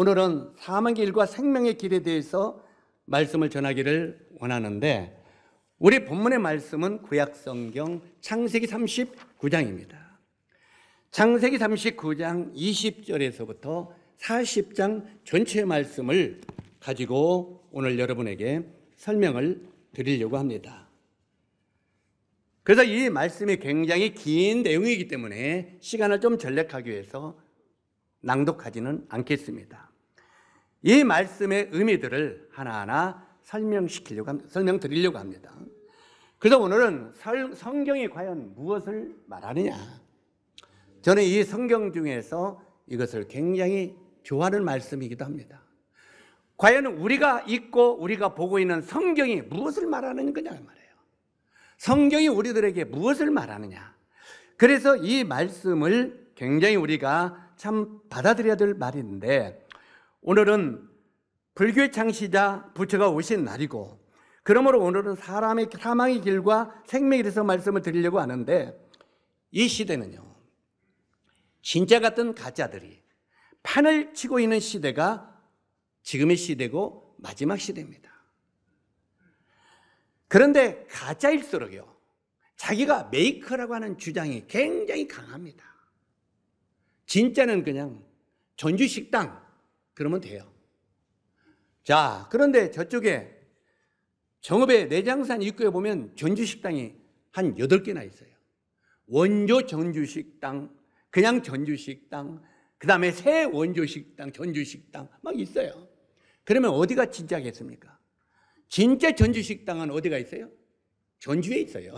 오늘은 사망의 길과 생명의 길에 대해서 말씀을 전하기를 원하는데 우리 본문의 말씀은 구약 성경 창세기 39장입니다. 창세기 39장 20절에서부터 40장 전체 의 말씀을 가지고 오늘 여러분에게 설명을 드리려고 합니다. 그래서 이 말씀이 굉장히 긴 내용이기 때문에 시간을 좀 절약하기 위해서 낭독하지는 않겠습니다. 이 말씀의 의미들을 하나하나 설명시키려고 설명드리려고 합니다. 그래서 오늘은 성경이 과연 무엇을 말하느냐? 저는 이 성경 중에서 이것을 굉장히 좋아하는 말씀이기도 합니다. 과연 우리가 읽고 우리가 보고 있는 성경이 무엇을 말하는 거냐 말이에요. 성경이 우리들에게 무엇을 말하느냐. 그래서 이 말씀을 굉장히 우리가 참 받아들여야 될 말인데 오늘은 불교의 창시자 부처가 오신 날이고 그러므로 오늘은 사람의 사망의 길과 생명에 대해서 말씀을 드리려고 하는데 이 시대는요 진짜 같은 가짜들이 판을 치고 있는 시대가 지금의 시대고 마지막 시대입니다 그런데 가짜일수록요 자기가 메이커라고 하는 주장이 굉장히 강합니다 진짜는 그냥 전주식당 그러면 돼요. 자, 그런데 저쪽에 정읍의 내장산 입구에 보면 전주식당이 한 8개나 있어요. 원조 전주식당, 그냥 전주식당, 그 다음에 새 원조식당, 전주식당 막 있어요. 그러면 어디가 진짜겠습니까? 진짜 전주식당은 어디가 있어요? 전주에 있어요.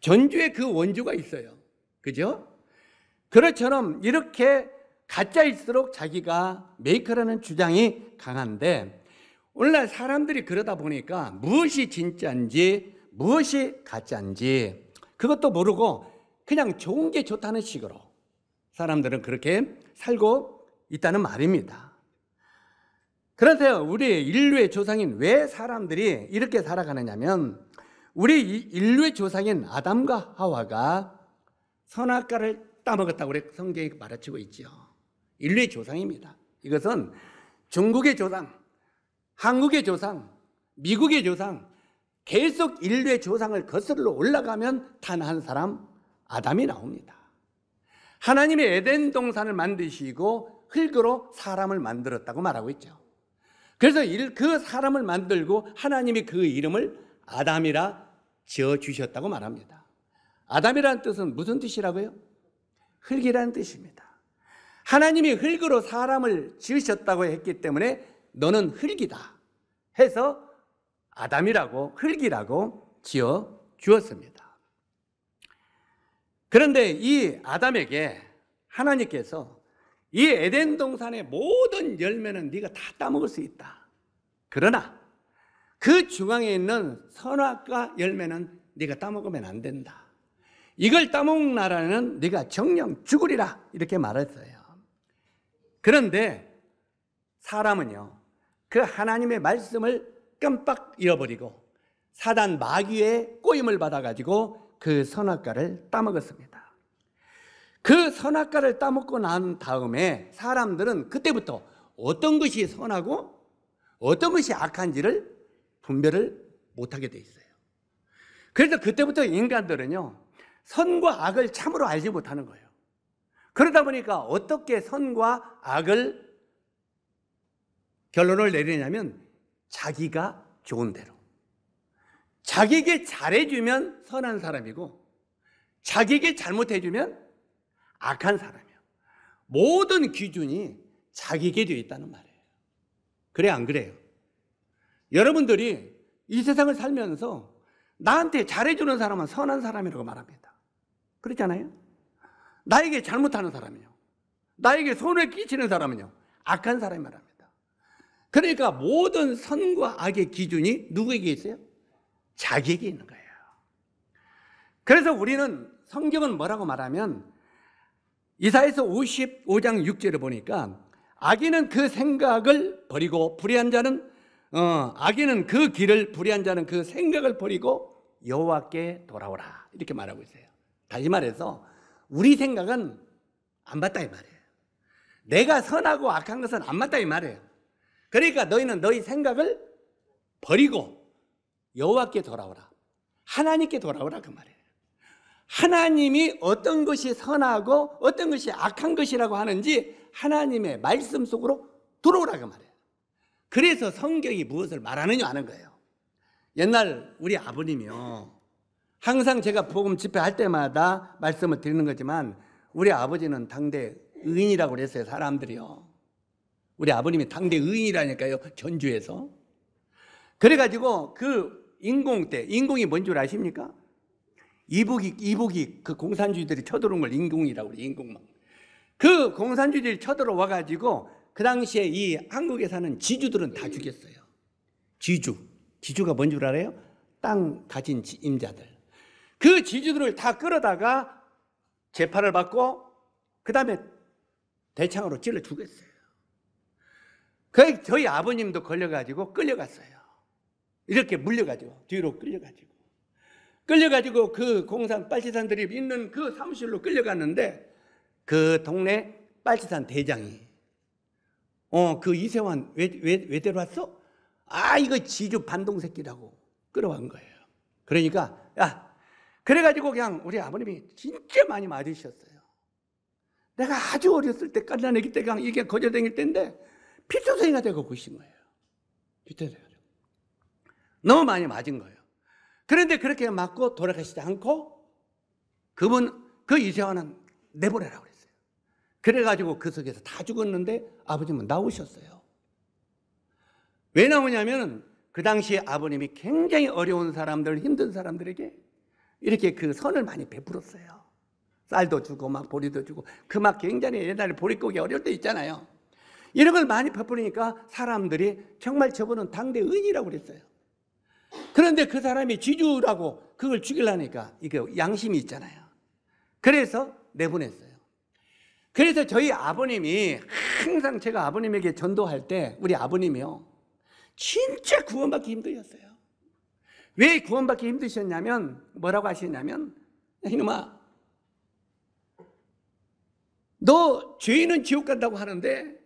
전주에 그 원조가 있어요. 그죠? 그렇처럼 이렇게 가짜일수록 자기가 메이커라는 주장이 강한데 오늘날 사람들이 그러다 보니까 무엇이 진짜인지 무엇이 가짜인지 그것도 모르고 그냥 좋은 게 좋다는 식으로 사람들은 그렇게 살고 있다는 말입니다. 그런데 우리 인류의 조상인 왜 사람들이 이렇게 살아가느냐면 우리 인류의 조상인 아담과 하와가 선악과를 따먹었다고 성경이 말해치고 있지 인류의 조상입니다. 이것은 중국의 조상, 한국의 조상, 미국의 조상, 계속 인류의 조상을 거슬러 올라가면 단 한 사람 아담이 나옵니다. 하나님의 에덴 동산을 만드시고 흙으로 사람을 만들었다고 말하고 있죠. 그래서 그 사람을 만들고 하나님이 그 이름을 아담이라 지어 주셨다고 말합니다. 아담이라는 뜻은 무슨 뜻이라고요? 흙이라는 뜻입니다. 하나님이 흙으로 사람을 지으셨다고 했기 때문에 너는 흙이다 해서 아담이라고 흙이라고 지어 주었습니다. 그런데 이 아담에게 하나님께서 이 에덴 동산의 모든 열매는 네가 다 따먹을 수 있다. 그러나 그 중앙에 있는 선악과 열매는 네가 따먹으면 안 된다. 이걸 따먹는 나라는 네가 정령 죽으리라 이렇게 말했어요. 그런데 사람은요, 그 하나님의 말씀을 깜빡 잃어버리고 사단 마귀의 꼬임을 받아가지고 그 선악과를 따먹었습니다. 그 선악과를 따먹고 난 다음에 사람들은 그때부터 어떤 것이 선하고 어떤 것이 악한지를 분별을 못하게 돼 있어요. 그래서 그때부터 인간들은요, 선과 악을 참으로 알지 못하는 거예요. 그러다 보니까 어떻게 선과 악을 결론을 내리냐면 자기가 좋은 대로. 자기에게 잘해주면 선한 사람이고 자기에게 잘못해주면 악한 사람이에요. 모든 기준이 자기에게 되어 있다는 말이에요. 그래, 안 그래요? 여러분들이 이 세상을 살면서 나한테 잘해주는 사람은 선한 사람이라고 말합니다. 그렇잖아요? 나에게 잘못하는 사람이요. 나에게 손을 끼치는 사람은요. 악한 사람이 말합니다. 그러니까 모든 선과 악의 기준이 누구에게 있어요? 자기에게 있는 거예요. 그래서 우리는 성경은 뭐라고 말하면 이사에서 55장 6절을 보니까 악인은 그 생각을 버리고 불의한 자는 어, 악인은 그 길을 불의한 자는 그 생각을 버리고 여호와께 돌아오라 이렇게 말하고 있어요. 다시 말해서 우리 생각은 안 맞다 이 말이에요. 내가 선하고 악한 것은 안 맞다 이 말이에요. 그러니까 너희는 너희 생각을 버리고 여호와께 돌아오라. 하나님께 돌아오라 그 말이에요. 하나님이 어떤 것이 선하고 어떤 것이 악한 것이라고 하는지 하나님의 말씀 속으로 들어오라 그 말이에요. 그래서 성경이 무엇을 말하느냐 하는 거예요. 옛날 우리 아버님이요. 항상 제가 복음 집회할 때마다 말씀을 드리는 거지만 우리 아버지는 당대 의인이라고 그랬어요. 사람들이요. 우리 아버님이 당대 의인이라니까요. 전주에서. 그래가지고 그 인공 때, 인공이 뭔 줄 아십니까? 이북이, 이북이 그 공산주의들이 쳐들어온 걸 인공이라고 그래인공만그 공산주의들이 쳐들어와가지고 그 당시에 이 한국에 사는 지주들은 다 죽였어요. 지주. 지주가 뭔 줄 알아요? 땅 가진 임자들. 그 지주들을 다 끌어다가 재판을 받고 그 다음에 대창으로 찔러 죽였어요. 그 저희 아버님도 걸려가지고 끌려갔어요. 이렇게 물려가지고 뒤로 끌려가지고 끌려가지고 그 공산 빨치산들이 있는 그 사무실로 끌려갔는데 그 동네 빨치산 대장이 어 그 이세환 왜왜 데려왔어? 아 이거 지주 반동 새끼라고 끌어간 거예요. 그러니까 야 그래가지고 그냥 우리 아버님이 진짜 많이 맞으셨어요. 내가 아주 어렸을 때, 갓난애기 때 그냥 이게 거저댕길 때인데 필수생이가 되고 보신 거예요. 뒤태세요. 너무 많이 맞은 거예요. 그런데 그렇게 맞고 돌아가시지 않고 그분, 그 이세환은 내보내라고 그랬어요. 그래가지고 그 속에서 다 죽었는데 아버님은 나오셨어요. 왜 나오냐면 그당시 아버님이 굉장히 어려운 사람들, 힘든 사람들에게 이렇게 그 선을 많이 베풀었어요. 쌀도 주고 막 보리도 주고 그 막 굉장히 옛날에 보릿고기 어려울 때 있잖아요. 이런 걸 많이 베풀으니까 사람들이 정말 저분은 당대 의인이라고 그랬어요. 그런데 그 사람이 지주라고 그걸 죽이려니까 이게 양심이 있잖아요. 그래서 내보냈어요. 그래서 저희 아버님이 항상 제가 아버님에게 전도할 때 우리 아버님이요. 진짜 구원받기 힘들었어요. 왜 구원받기 힘드셨냐면 뭐라고 하시냐면 이놈아 너 죄인은 지옥 간다고 하는데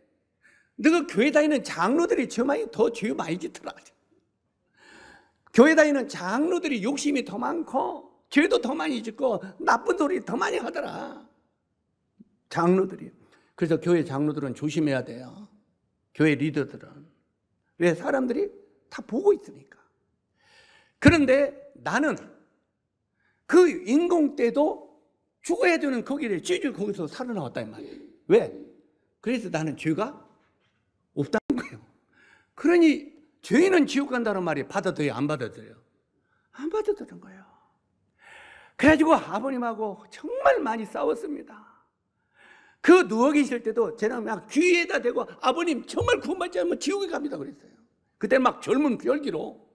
너가 교회 다니는 장로들이 저 많이 더 죄 많이 짓더라 교회 다니는 장로들이 욕심이 더 많고 죄도 더 많이 짓고 나쁜 소리 더 많이 하더라 장로들이 그래서 교회 장로들은 조심해야 돼요 교회 리더들은 왜 사람들이 다 보고 있으니까 그런데 나는 그 인공 때도 죽어야 되는 거기를 찢어 거기서 살아나왔단 말이에요. 왜? 그래서 나는 죄가 없다는 거예요. 그러니 죄는 지옥 간다는 말이 받아들여요? 안 받아들여요? 안받아들여는 거예요. 그래가지고 아버님하고 정말 많이 싸웠습니다. 그 누워 계실 때도 제가 막 귀에다 대고 아버님 정말 구원받지 않으면 지옥에 갑니다 그랬어요. 그때 막 젊은 별기로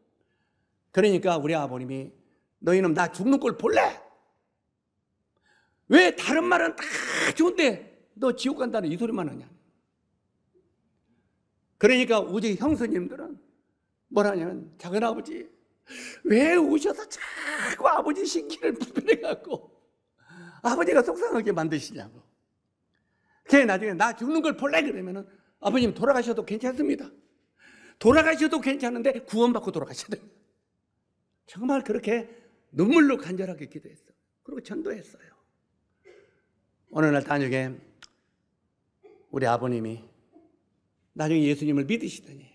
그러니까 우리 아버님이 너희는 나 죽는 꼴 볼래? 왜 다른 말은 다 좋은데 너 지옥 간다는 이 소리만 하냐? 그러니까 우리 형수님들은 뭐라냐면 작은 아버지 왜 오셔서 자꾸 아버지 신기를 불편해 갖고 아버지가 속상하게 만드시냐고. 걔 나중에 나 죽는 걸 볼래 그러면은 아버님 돌아가셔도 괜찮습니다. 돌아가셔도 괜찮은데 구원받고 돌아가셔야 됩니다. 정말 그렇게 눈물로 간절하게 기도했어. 그리고 전도했어요. 어느 날 단역에 우리 아버님이 나중에 예수님을 믿으시더니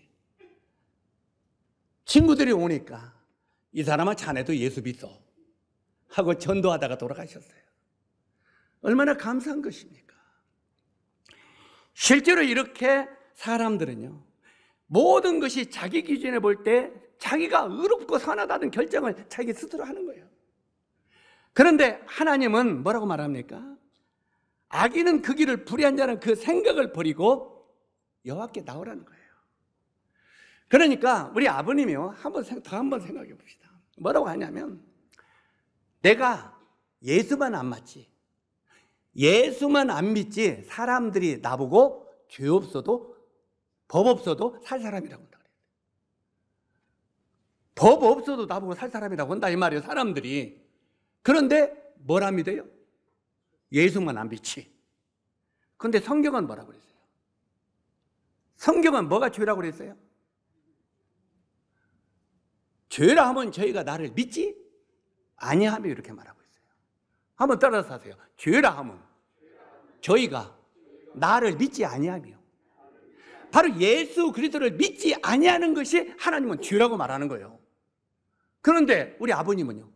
친구들이 오니까 이 사람은 자네도 예수 믿어 하고 전도하다가 돌아가셨어요. 얼마나 감사한 것입니까? 실제로 이렇게 사람들은요 모든 것이 자기 기준에 볼때 자기가 의롭고 선하다는 결정을 자기 스스로 하는 거예요. 그런데 하나님은 뭐라고 말합니까? 악인은 그 길을 불의한 자는 그 생각을 버리고 여호와께 나오라는 거예요. 그러니까 우리 아버님이요 한번 더 한 번 생각해 봅시다. 뭐라고 하냐면 내가 예수만 안 맞지, 예수만 안 믿지 사람들이 나보고 죄 없어도 법 없어도 살 사람이라고. 법 없어도 나보고 살 사람이라고 한다 이 말이에요 사람들이 그런데 뭐라 믿어요? 예수만 안 믿지 근데 성경은 뭐라고 그랬어요? 성경은 뭐가 죄라고 그랬어요? 죄라 하면 저희가 나를 믿지? 아니하며 이렇게 말하고 있어요 한번 따라서 하세요 죄라 하면 저희가 나를 믿지 아니하며 바로 예수 그리스도를 믿지 아니하는 것이 하나님은 죄라고 말하는 거예요. 그런데 우리 아버님은요.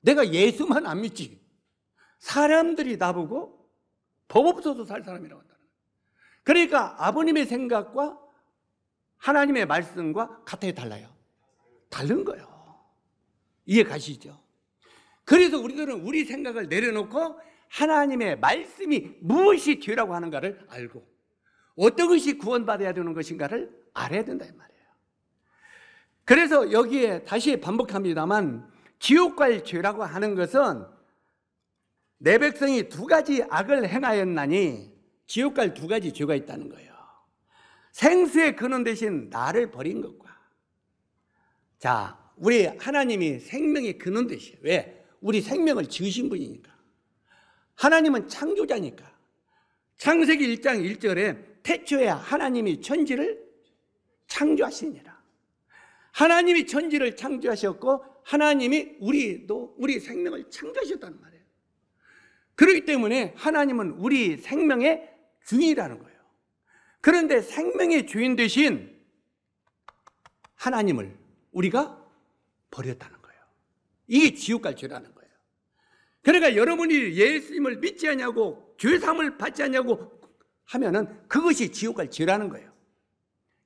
내가 예수만 안 믿지. 사람들이 나보고 법 없어도 살 사람이라고 한다. 그러니까 아버님의 생각과 하나님의 말씀과 같아요, 달라요? 다른 거예요. 이해 가시죠? 그래서 우리들은 우리 생각을 내려놓고 하나님의 말씀이 무엇이 죄라고 하는가를 알고 어떤 것이 구원받아야 되는 것인가를 알아야 된다 이 말이에요. 그래서 여기에 다시 반복합니다만 지옥 갈 죄라고 하는 것은 내 백성이 두 가지 악을 행하였나니 지옥 갈두 가지 죄가 있다는 거예요. 생수의 근원 대신 나를 버린 것과 자 우리 하나님이 생명의 근원 대신 왜 우리 생명을 지으신 분이니까 하나님은 창조자니까 창세기 1장 1절에 태초에 하나님이 천지를 창조하시니라 하나님이 천지를 창조하셨고 하나님이 우리도 우리 생명을 창조하셨다는 말이에요. 그렇기 때문에 하나님은 우리 생명의 주인이라는 거예요. 그런데 생명의 주인 대신 하나님을 우리가 버렸다는 거예요. 이게 지옥 갈 죄라는 거예요. 그러니까 여러분이 예수님을 믿지 않냐고 죄삼을 받지 않냐고 하면은 그것이 지옥 갈 죄라는 거예요.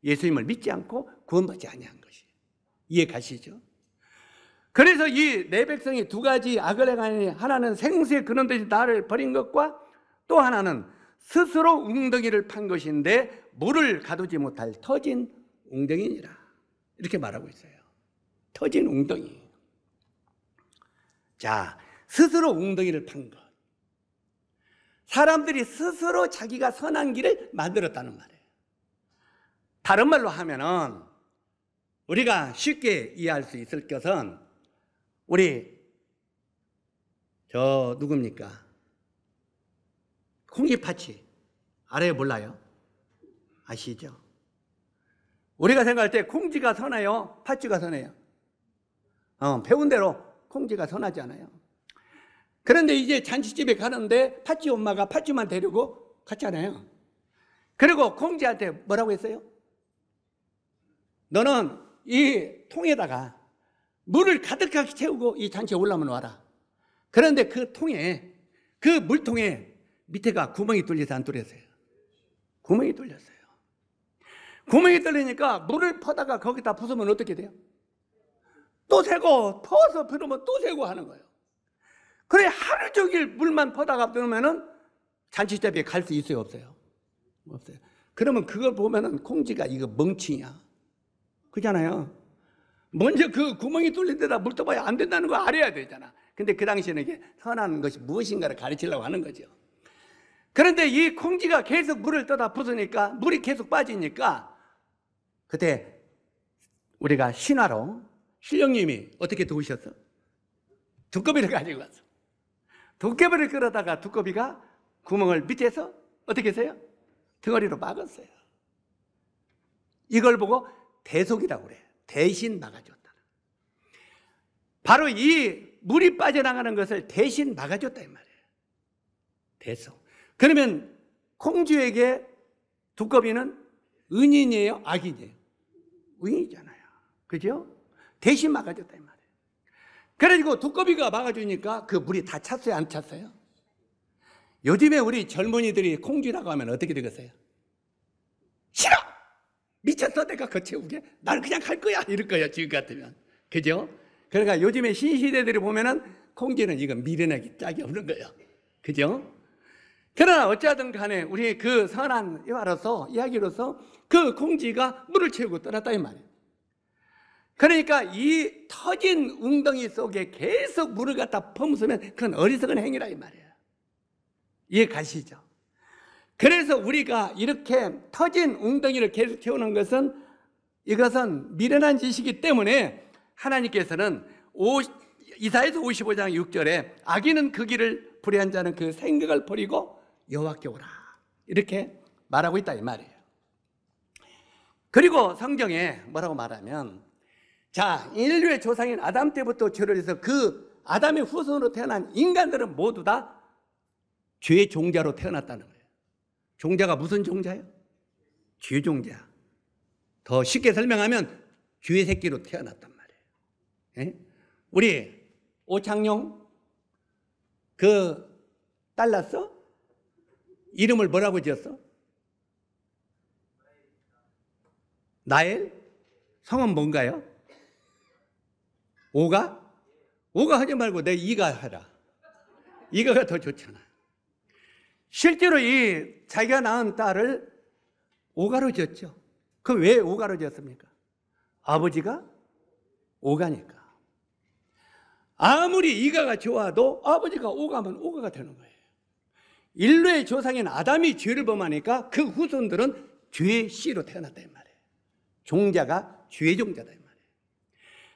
예수님을 믿지 않고 구원받지 아니한 이해 가시죠? 그래서 이 내 백성이 두 가지 악을 행하니 하나는 생세 그런 듯이 나를 버린 것과 또 하나는 스스로 웅덩이를 판 것인데 물을 가두지 못할 터진 웅덩이니라 이렇게 말하고 있어요 터진 웅덩이 자 스스로 웅덩이를 판것 사람들이 스스로 자기가 선한 길을 만들었다는 말이에요 다른 말로 하면은 우리가 쉽게 이해할 수 있을 것은 우리 저 누굽니까? 콩이파치 알아요 몰라요? 아시죠? 우리가 생각할 때콩쥐가 선해요? 파치가 선해요? 어, 배운 대로 콩쥐가 선하지 않아요 그런데 이제 잔치집에 가는데 파치 엄마가 파치만 데리고 갔잖아요 그리고 콩쥐한테 뭐라고 했어요? 너는 이 통에다가 물을 가득하게 채우고 이 잔치에 올라면 오 와라. 그런데 그 통에, 그 물통에 밑에가 구멍이 뚫려서 안 뚫렸어요. 구멍이 뚫렸어요. 구멍이 뚫리니까 물을 퍼다가 거기다 부수면 어떻게 돼요? 또 새고, 퍼서 부르면 또 새고 하는 거예요. 그래, 하루 종일 물만 퍼다가 들르면은 잔치대비에 갈 수 있어요, 없어요? 없어요. 그러면 그걸 보면은 콩지가 이거 멍청이야. 그잖아요. 렇 먼저 그 구멍이 뚫린 데다 물 떠봐야 안 된다는 거 알아야 되잖아. 근데 그 당시에는 선한 것이 무엇인가를 가르치려고 하는 거죠. 그런데 이 콩지가 계속 물을 떠다 부수니까 물이 계속 빠지니까 그때 우리가 신화로 신령님이 어떻게 도우셨어? 두꺼비를 가지고 왔어. 두꺼비를 끌어다가 두꺼비가 구멍을 밑에서 어떻게 했어요? 등어리로 막았어요. 이걸 보고 대속이라고 그래. 대신 막아줬다. 바로 이 물이 빠져나가는 것을 대신 막아줬다 이 말이에요. 대속. 그러면 콩주에게 두꺼비는 은인이에요, 악인이에요. 은인이잖아요. 그죠? 대신 막아줬다 이 말이에요. 그래가지고 두꺼비가 막아주니까 그 물이 다 찼어요, 안 찼어요? 요즘에 우리 젊은이들이 콩주라고 하면 어떻게 되겠어요? 싫어! 미쳤어 내가 그 채우게 나는 그냥 갈 거야 이럴 거야 지금 같으면 그죠? 그러니까 요즘에 신시대들이 보면은 콩지는 이건 미련하기 짝이 없는 거예요 그죠? 그러나 어찌하든 간에 우리 그 선한 이와로서 이야기로서 그 콩지가 물을 채우고 떠났다 이 말이에요 그러니까 이 터진 웅덩이 속에 계속 물을 갖다 퍼붓으면 그건 어리석은 행위라 이 말이에요 이해 가시죠? 그래서 우리가 이렇게 터진 웅덩이를 계속 키우는 것은 이것은 미련한 짓이기 때문에 하나님께서는 이사에서 55장 6절에 악인은 그 길을 불의한 자는 그 생각을 버리고 여호와께 오라 이렇게 말하고 있다 이 말이에요 그리고 성경에 뭐라고 말하면 자 인류의 조상인 아담 때부터 죄를 해서 그 아담의 후손으로 태어난 인간들은 모두 다 죄의 종자로 태어났다는 거예요 종자가 무슨 종자요? 쥐종자. 더 쉽게 설명하면 쥐의 새끼로 태어났단 말이에요. 예? 우리 오창용 그 딸났어? 이름을 뭐라고 지었어? 나엘? 성은 뭔가요? 오가? 오가 하지 말고 내 이가 하라. 이가가 더 좋잖아. 실제로 이 자기가 낳은 딸을 오가로졌죠. 그 왜 오가로졌습니까? 아버지가 오가니까. 아무리 이가가 좋아도 아버지가 오가면 오가가 되는 거예요. 인류의 조상인 아담이 죄를 범하니까 그 후손들은 죄의 씨로 태어났다 이 말이에요. 종자가 죄의 종자다 이 말이에요.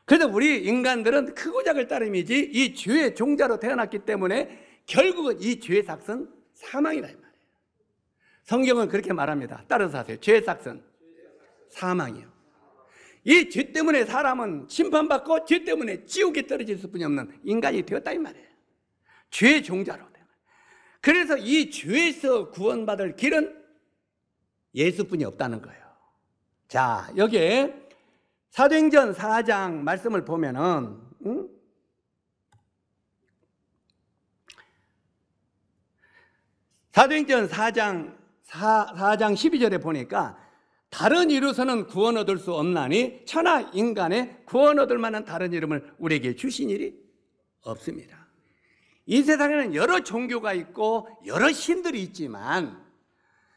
그래서 우리 인간들은 크고 작을 따름이지 이 죄의 종자로 태어났기 때문에 결국은 이 죄의 삭은 사망이다 이 말이에요. 성경은 그렇게 말합니다. 따라서 하세요. 죄의 삭선 사망이요. 이 죄 때문에 사람은 심판받고 죄 때문에 지옥에 떨어질 수뿐이 없는 인간이 되었다 이 말이에요. 죄의 종자로. 그래서 이 죄에서 구원받을 길은 예수뿐이 없다는 거예요. 자, 여기에 사도행전 4장 말씀을 보면은 응? 사도행전 4장 4, 4장 12절에 보니까 다른 이로서는 구원 얻을 수 없나니 천하 인간의 구원 얻을 만한 다른 이름을 우리에게 주신 일이 없습니다. 이 세상에는 여러 종교가 있고 여러 신들이 있지만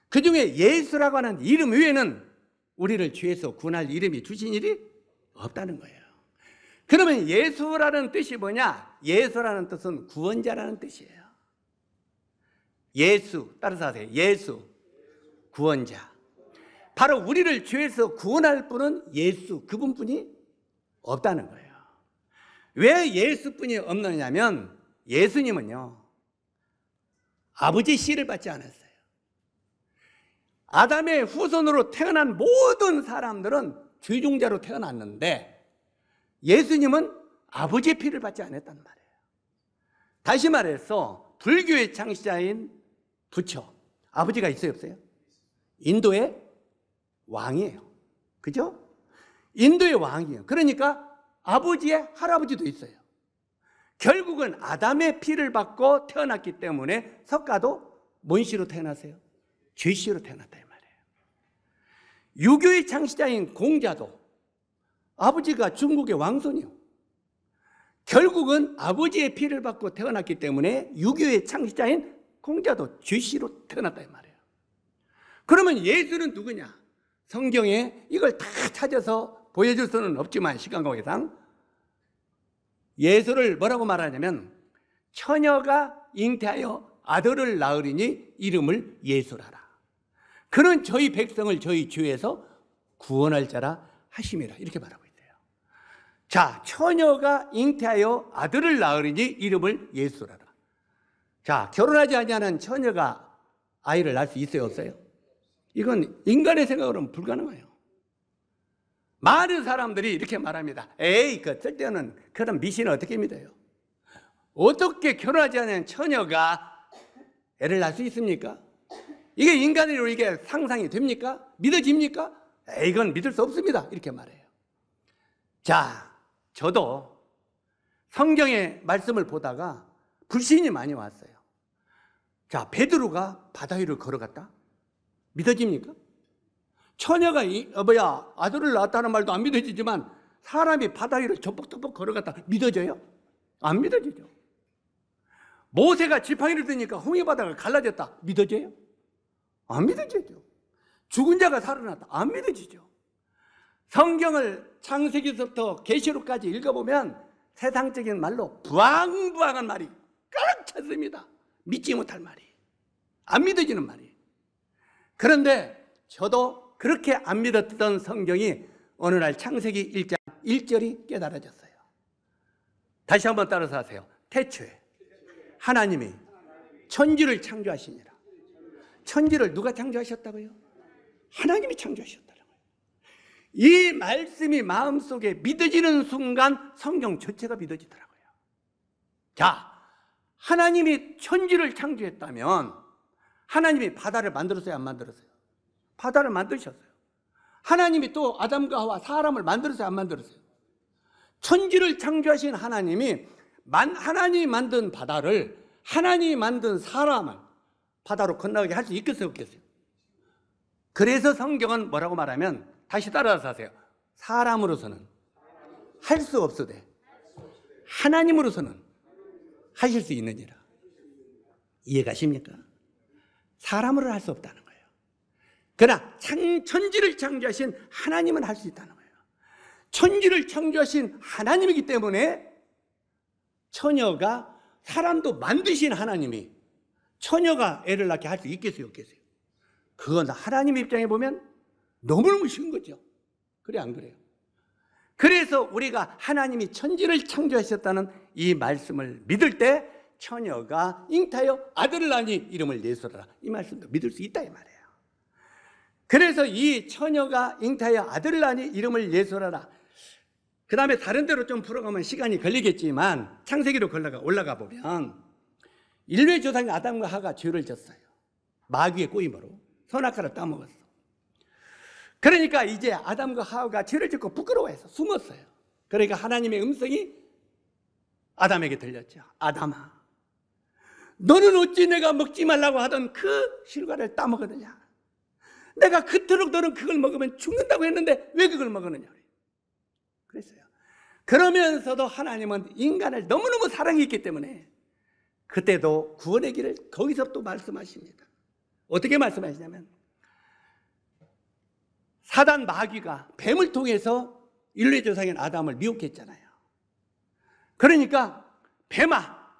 그 중에 예수라고 하는 이름 외에는 우리를 죄에서 구원할 이름이 주신 일이 없다는 거예요. 그러면 예수라는 뜻이 뭐냐? 예수라는 뜻은 구원자라는 뜻이에요. 예수 따라서 하세요. 예수 구원자. 바로 우리를 죄에서 구원할 분은 예수 그분뿐이 없다는 거예요. 왜 예수뿐이 없느냐면 예수님은요. 아버지 씨를 받지 않았어요. 아담의 후손으로 태어난 모든 사람들은 죄종자로 태어났는데 예수님은 아버지의 피를 받지 않았단 말이에요. 다시 말해서 불교의 창시자인 부처. 아버지가 있어요, 없어요? 인도의 왕이에요. 그죠? 인도의 왕이에요. 그러니까 아버지의 할아버지도 있어요. 결국은 아담의 피를 받고 태어났기 때문에 석가도 뭔 씨로 태어났어요? 죄씨로 태어났다 이 말이에요. 유교의 창시자인 공자도 아버지가 중국의 왕손이요. 결국은 아버지의 피를 받고 태어났기 때문에 유교의 창시자인 공자도 죄시로 태어났다 이 말이에요. 그러면 예수는 누구냐? 성경에 이걸 다 찾아서 보여줄 수는 없지만 시간 관계상 예수를 뭐라고 말하냐면 처녀가 잉태하여 아들을 낳으리니 이름을 예수라라. 그는 저희 백성을 저희 죄에서 구원할 자라 하심이라 이렇게 말하고 있어요. 자, 처녀가 잉태하여 아들을 낳으리니 이름을 예수라라. 자, 결혼하지 않니는 처녀가 아이를 낳을 수 있어요, 없어요? 이건 인간의 생각으로는 불가능해요. 많은 사람들이 이렇게 말합니다. 에이, 그쓸데는 그런 미신을 어떻게 믿어요? 어떻게 결혼하지 않은 처녀가 애를 낳을 수 있습니까? 이게 인간으로 이게 상상이 됩니까? 믿어집니까? 에이, 이건 믿을 수 없습니다. 이렇게 말해요. 자, 저도 성경의 말씀을 보다가 불신이 많이 왔어요. 자, 베드로가 바다 위를 걸어갔다? 믿어집니까? 처녀가 이, 어, 뭐야, 아들을 낳았다는 말도 안 믿어지지만 사람이 바다 위를 저벅저벅 걸어갔다. 믿어져요? 안 믿어지죠. 모세가 지팡이를 드니까 홍해바다가 갈라졌다. 믿어져요? 안 믿어지죠. 죽은 자가 살아났다. 안 믿어지죠. 성경을 창세기부터 계시록까지 읽어보면 세상적인 말로 부앙부앙한 말이 가득 찼습니다. 믿지 못할 말이에요. 안 믿어지는 말이에요. 그런데 저도 그렇게 안 믿었던 성경이 어느 날 창세기 1장 1절이 깨달아졌어요. 다시 한번 따라서 하세요. 태초에 하나님이 천지를 창조하시니라. 천지를 누가 창조하셨다고요? 하나님이 창조하셨다는 요이 말씀이 마음속에 믿어지는 순간 성경 전체가 믿어지더라고요. 자, 하나님이 천지를 창조했다면 하나님이 바다를 만들었어요, 안 만들었어요? 바다를 만드셨어요. 하나님이 또 아담과 하와 사람을 만들었어요, 안 만들었어요? 천지를 창조하신 하나님이 하나님이 만든 바다를 하나님이 만든 사람을 바다로 건너게 할 수 있겠어요, 없겠어요? 그래서 성경은 뭐라고 말하면 다시 따라서 하세요. 사람으로서는 할 수 없으되 하나님으로서는 하실 수 있느니라. 이해가십니까? 사람으로 할 수 없다는 거예요. 그러나 천지를 창조하신 하나님은 할 수 있다는 거예요. 천지를 창조하신 하나님이기 때문에 처녀가 사람도 만드신 하나님이 처녀가 애를 낳게 할 수 있겠어요, 없겠어요? 그건 하나님 입장에 보면 너무너무 쉬운 거죠. 그래, 안 그래요? 그래서 우리가 하나님이 천지를 창조하셨다는 이 말씀을 믿을 때 처녀가 잉타여 아들을 낳니 이름을 예수라 이 말씀도 믿을 수 있다 이 말이에요 그래서 이 처녀가 잉타여 아들을 낳니 이름을 예수라라 그 다음에 다른 데로 좀 풀어가면 시간이 걸리겠지만 창세기로 걸러가 올라가 보면 인류의 조상 아담과 하가 죄를 졌어요 마귀의 꼬임으로 선악과를 따먹었어요 그러니까 이제 아담과 하와가 죄를 짓고 부끄러워해서 숨었어요. 그러니까 하나님의 음성이 아담에게 들렸죠. 아담아, 너는 어찌 내가 먹지 말라고 하던 그 실과를 따먹었느냐? 내가 그토록 너는 그걸 먹으면 죽는다고 했는데 왜 그걸 먹었느냐? 그랬어요. 그러면서도 하나님은 인간을 너무너무 사랑했기 때문에 그때도 구원의 길을 거기서 또 말씀하십니다. 어떻게 말씀하시냐면 사단 마귀가 뱀을 통해서 인류의 조상인 아담을 미혹했잖아요. 그러니까 뱀아,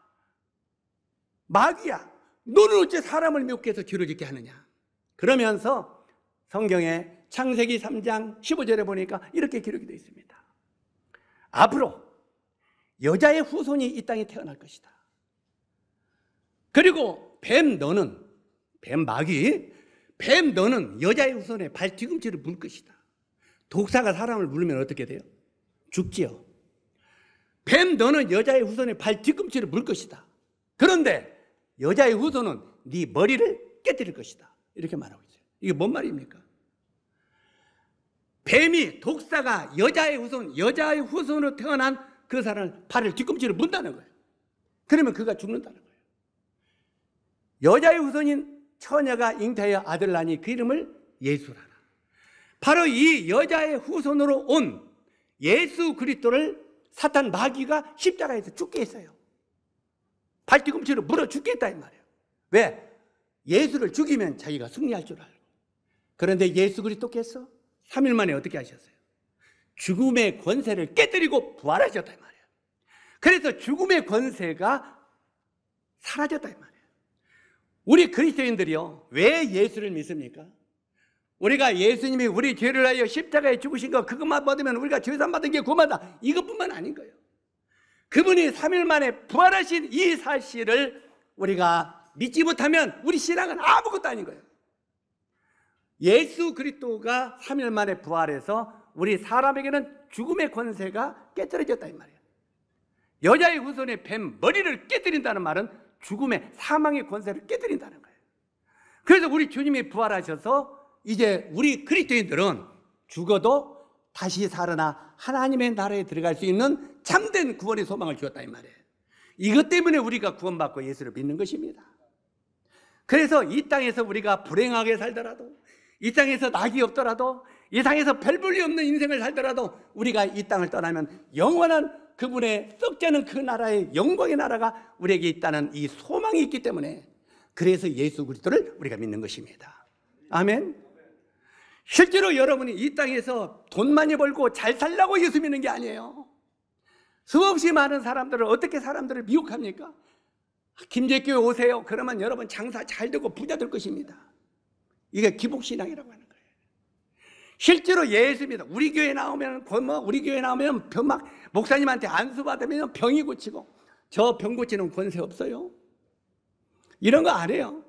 마귀야, 너는 어째 사람을 미혹해서 기를 짓게 하느냐? 그러면서 성경에 창세기 3장 15절에 보니까 이렇게 기록이 되어 있습니다. 앞으로 여자의 후손이 이 땅에 태어날 것이다. 그리고 뱀 너는 뱀 마귀 뱀 너는 여자의 후손에 발 뒤꿈치를 물 것이다. 독사가 사람을 물면 어떻게 돼요? 죽지요. 뱀 너는 여자의 후손에 발 뒤꿈치를 물 것이다. 그런데 여자의 후손은 네 머리를 깨뜨릴 것이다. 이렇게 말하고 있어요. 이게 뭔 말입니까? 뱀이 독사가 여자의 후손, 여자의 후손으로 태어난 그사람 발을 뒤꿈치를 문다는 거예요. 그러면 그가 죽는다는 거예요. 여자의 후손인 처녀가 잉태하여 아들 낳니 그 이름을 예수라. 바로 이 여자의 후손으로 온 예수 그리스도를 사탄 마귀가 십자가에서 죽게 했어요. 발뒤꿈치로 물어 죽겠다 이 말이에요. 왜? 예수를 죽이면 자기가 승리할 줄 알고. 그런데 예수 그리스도께서 3일 만에 어떻게 하셨어요? 죽음의 권세를 깨뜨리고 부활하셨다 이 말이에요. 그래서 죽음의 권세가 사라졌다 이 말이에요. 우리 그리스도인들이요. 왜 예수를 믿습니까? 우리가 예수님이 우리 죄를 하여 십자가에 죽으신 것 그것만 받으면 우리가 죄산 받은 게 고마다. 이것뿐만 아닌 거예요. 그분이 3일 만에 부활하신 이 사실을 우리가 믿지 못하면 우리 신앙은 아무것도 아닌 거예요. 예수 그리스도가 3일 만에 부활해서 우리 사람에게는 죽음의 권세가 깨뜨려졌다 이 말이에요. 여자의 후손의 뱀 머리를 깨뜨린다는 말은 죽음의 사망의 권세를 깨뜨린다는 거예요. 그래서 우리 주님이 부활하셔서 이제 우리 그리스도인들은 죽어도 다시 살아나 하나님의 나라에 들어갈 수 있는 참된 구원의 소망을 주었다 이 말이에요. 이것 때문에 우리가 구원받고 예수를 믿는 것입니다. 그래서 이 땅에서 우리가 불행하게 살더라도 이 땅에서 낙이 없더라도 이 땅에서 별 볼이 없는 인생을 살더라도 우리가 이 땅을 떠나면 영원한 그분의 썩자는그 나라의 영광의 나라가 우리에게 있다는 이 소망이 있기 때문에 그래서 예수 그리스도를 우리가 믿는 것입니다. 아멘. 실제로 여러분이 이 땅에서 돈 많이 벌고 잘 살라고 예수 믿는 게 아니에요. 수없이 많은 사람들을 어떻게 사람들을 미혹합니까? 김제교회 오세요. 그러면 여러분 장사 잘 되고 부자 될 것입니다. 이게 기복신앙이라고 하는 실제로 예수입니다. 우리 교회 나오면 뭐 우리 교회 나오면 병막 목사님한테 안수 받으면 병이 고치고 저 병 고치는 권세 없어요. 이런 거 안 해요.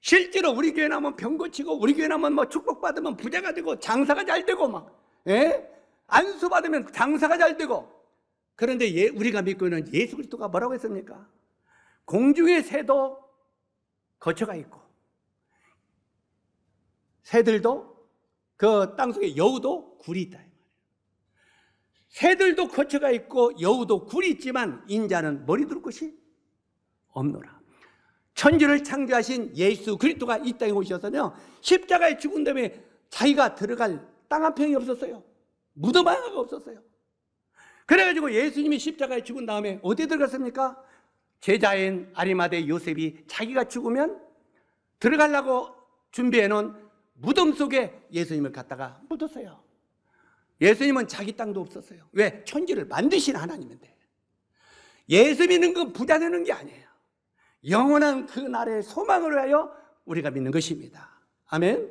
실제로 우리 교회 나오면 병 고치고 우리 교회 나오면 뭐 축복 받으면 부자가 되고 장사가 잘 되고 막 예? 안수 받으면 장사가 잘 되고 그런데 예, 우리가 믿고 있는 예수 그리스도가 뭐라고 했습니까? 공중의 새도 거처가 있고 새들도 그 땅속에 여우도 굴이 있다. 새들도 거처가 있고 여우도 굴이 있지만 인자는 머리 둘 곳이 없노라. 천지를 창조하신 예수 그리스도가 이 땅에 오셔서요. 십자가에 죽은 다음에 자기가 들어갈 땅 한 평이 없었어요. 무덤 하나가 없었어요. 그래가지고 예수님이 십자가에 죽은 다음에 어디에 들어갔습니까? 제자인 아리마대 요셉이 자기가 죽으면 들어가려고 준비해놓은 무덤 속에 예수님을 갖다가 묻었어요. 예수님은 자기 땅도 없었어요. 왜? 천지를 만드신 하나님인데. 예수 믿는 건 부자 되는 게 아니에요. 영원한 그 날의 소망을 하여 우리가 믿는 것입니다. 아멘.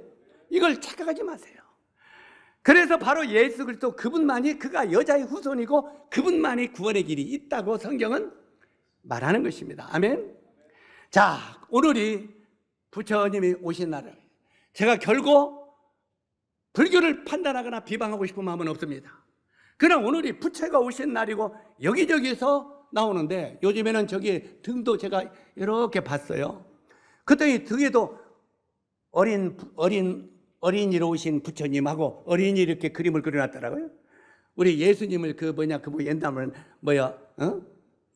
이걸 착각하지 마세요. 그래서 바로 예수 그리스도 그분만이 그가 여자의 후손이고 그분만이 구원의 길이 있다고 성경은 말하는 것입니다. 아멘. 자, 오늘이 부처님이 오신 날을 제가 결코 불교를 판단하거나 비방하고 싶은 마음은 없습니다. 그러나 오늘이 부처가 오신 날이고 여기저기서 나오는데 요즘에는 저기 등도 제가 이렇게 봤어요. 그때 등에도 어린 어린 어린이로 오신 부처님하고 어린이 이렇게 그림을 그려놨더라고요. 우리 예수님을 그 뭐냐 그 뭐 옛날은 뭐야 어?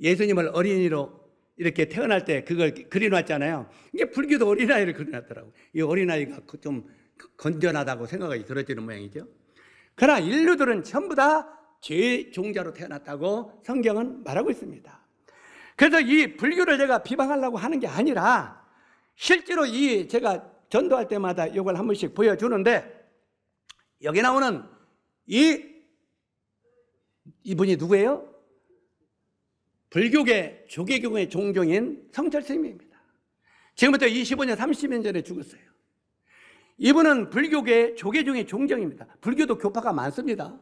예수님을 어린이로 이렇게 태어날 때 그걸 그려놨잖아요. 이게 불교도 어린아이를 그려놨더라고. 이 어린아이가 그 좀 그 건전하다고 생각이 들어지는 모양이죠. 그러나 인류들은 전부 다 죄의 종자로 태어났다고 성경은 말하고 있습니다. 그래서 이 불교를 제가 비방하려고 하는 게 아니라 실제로 이 제가 전도할 때마다 이걸 한 번씩 보여주는데 여기 나오는 이 이분이 누구예요? 불교계 조계경의 종경인 성철 스님입니다. 지금부터 25년, 30년 전에 죽었어요. 이분은 불교계 조계종의 종정입니다. 불교도 교파가 많습니다.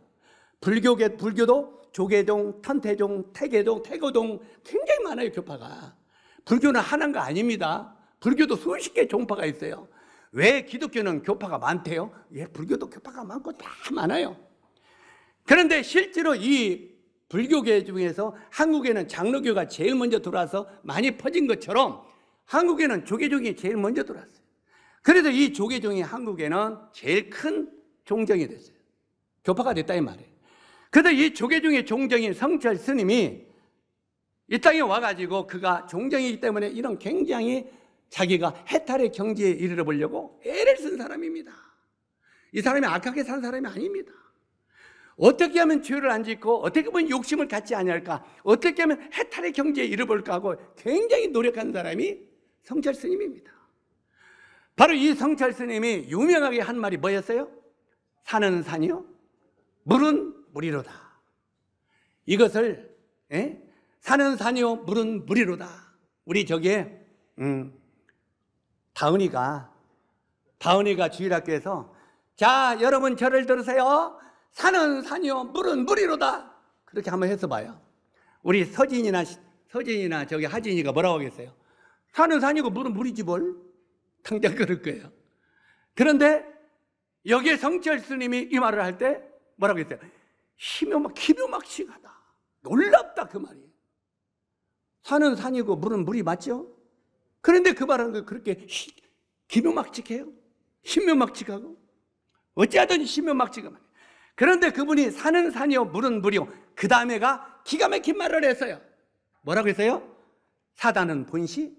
불교계 불교도 조계종, 탄태종, 태계종, 태거종 굉장히 많아요 교파가. 불교는 하나가 아닙니다. 불교도 수십 개 종파가 있어요. 왜 기독교는 교파가 많대요? 예, 불교도 교파가 많고 다 많아요. 그런데 실제로 이 불교계 중에서 한국에는 장로교가 제일 먼저 들어와서 많이 퍼진 것처럼 한국에는 조계종이 제일 먼저 돌았어요. 그래서 이 조계종이 한국에는 제일 큰 종정이 됐어요. 교파가 됐다 이 말이에요. 그래서 이 조계종의 종정인 성철 스님이 이 땅에 와가지고 그가 종정이기 때문에 이런 굉장히 자기가 해탈의 경지에 이르러 보려고 애를 쓴 사람입니다. 이 사람이 악하게 산 사람이 아닙니다. 어떻게 하면 죄를 안 짓고 어떻게 하면 욕심을 갖지 않을까 어떻게 하면 해탈의 경지에 이르볼까 하고 굉장히 노력한 사람이 성찰 스님입니다 바로 이 성철 스님이 유명하게 한 말이 뭐였어요? 산은 산이요 물은 물이로다 이것을 에? 예? 산은 산이요 물은 물이로다 우리 저기에 음, 다은이가 다은이가 주일학교에서 자 여러분 저를 들으세요 산은 산이요, 물은 물이로다. 그렇게 한번 해서 봐요. 우리 서진이나, 서진이나 저기 하진이가 뭐라고 하겠어요? 산은 산이고 물은 물이지 뭘? 당장 그럴 거예요. 그런데 여기에 성철 스님이 이 말을 할 때 뭐라고 했어요? 희묘 막, 기묘 막식하다. 놀랍다. 그 말이에요. 산은 산이고 물은 물이 맞죠? 그런데 그 말은 그렇게 기묘막직해요. 신묘막직하고. 어찌하든 신묘막직하면 그런데 그분이 산은 산이요, 물은 물이요. 그 다음에가 기가 막힌 말을 했어요. 뭐라고 했어요? 사단은 본시,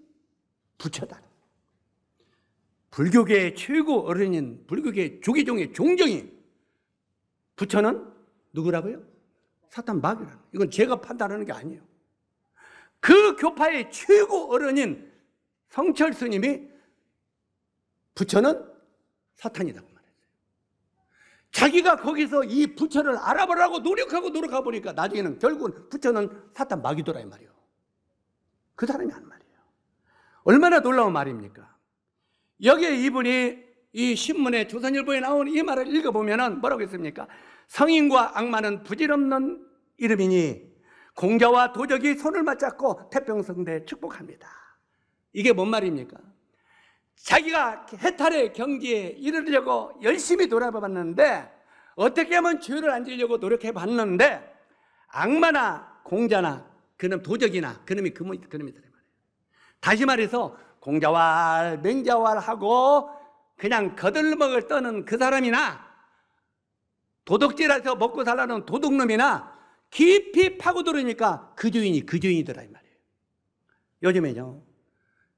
부처다. 불교계의 최고 어른인 불교계 조계종의 종정이 부처는 누구라고요? 사탄 마귀라 이건 제가 판단하는 게 아니에요. 그 교파의 최고 어른인 성철 스님이 부처는 사탄이다 자기가 거기서 이 부처를 알아보라고 노력하고 노력하 보니까 나중에는 결국은 부처는 사탄 마귀도라 이 말이에요. 그 사람이 한 말이에요. 얼마나 놀라운 말입니까? 여기에 이분이 이 신문에 조선일보에 나온 이 말을 읽어보면 뭐라고 했습니까? 성인과 악마는 부질없는 이름이니 공자와 도적이 손을 맞잡고 태평성대 축복합니다. 이게 뭔 말입니까? 자기가 해탈의 경지에 이르려고 열심히 돌아봤는데 어떻게 하면 죄를 안 지려고 노력해 봤는데 악마나 공자나 그놈 도적이나 그놈이 그놈이 그라이 말이에요. 다시 말해서 공자와맹자와 하고 그냥 거들먹을 떠는 그 사람이나 도둑질해서 먹고 살라는 도둑놈이나 깊이 파고들으니까 그 주인이 그 주인이더라 이 말이에요. 요즘에요.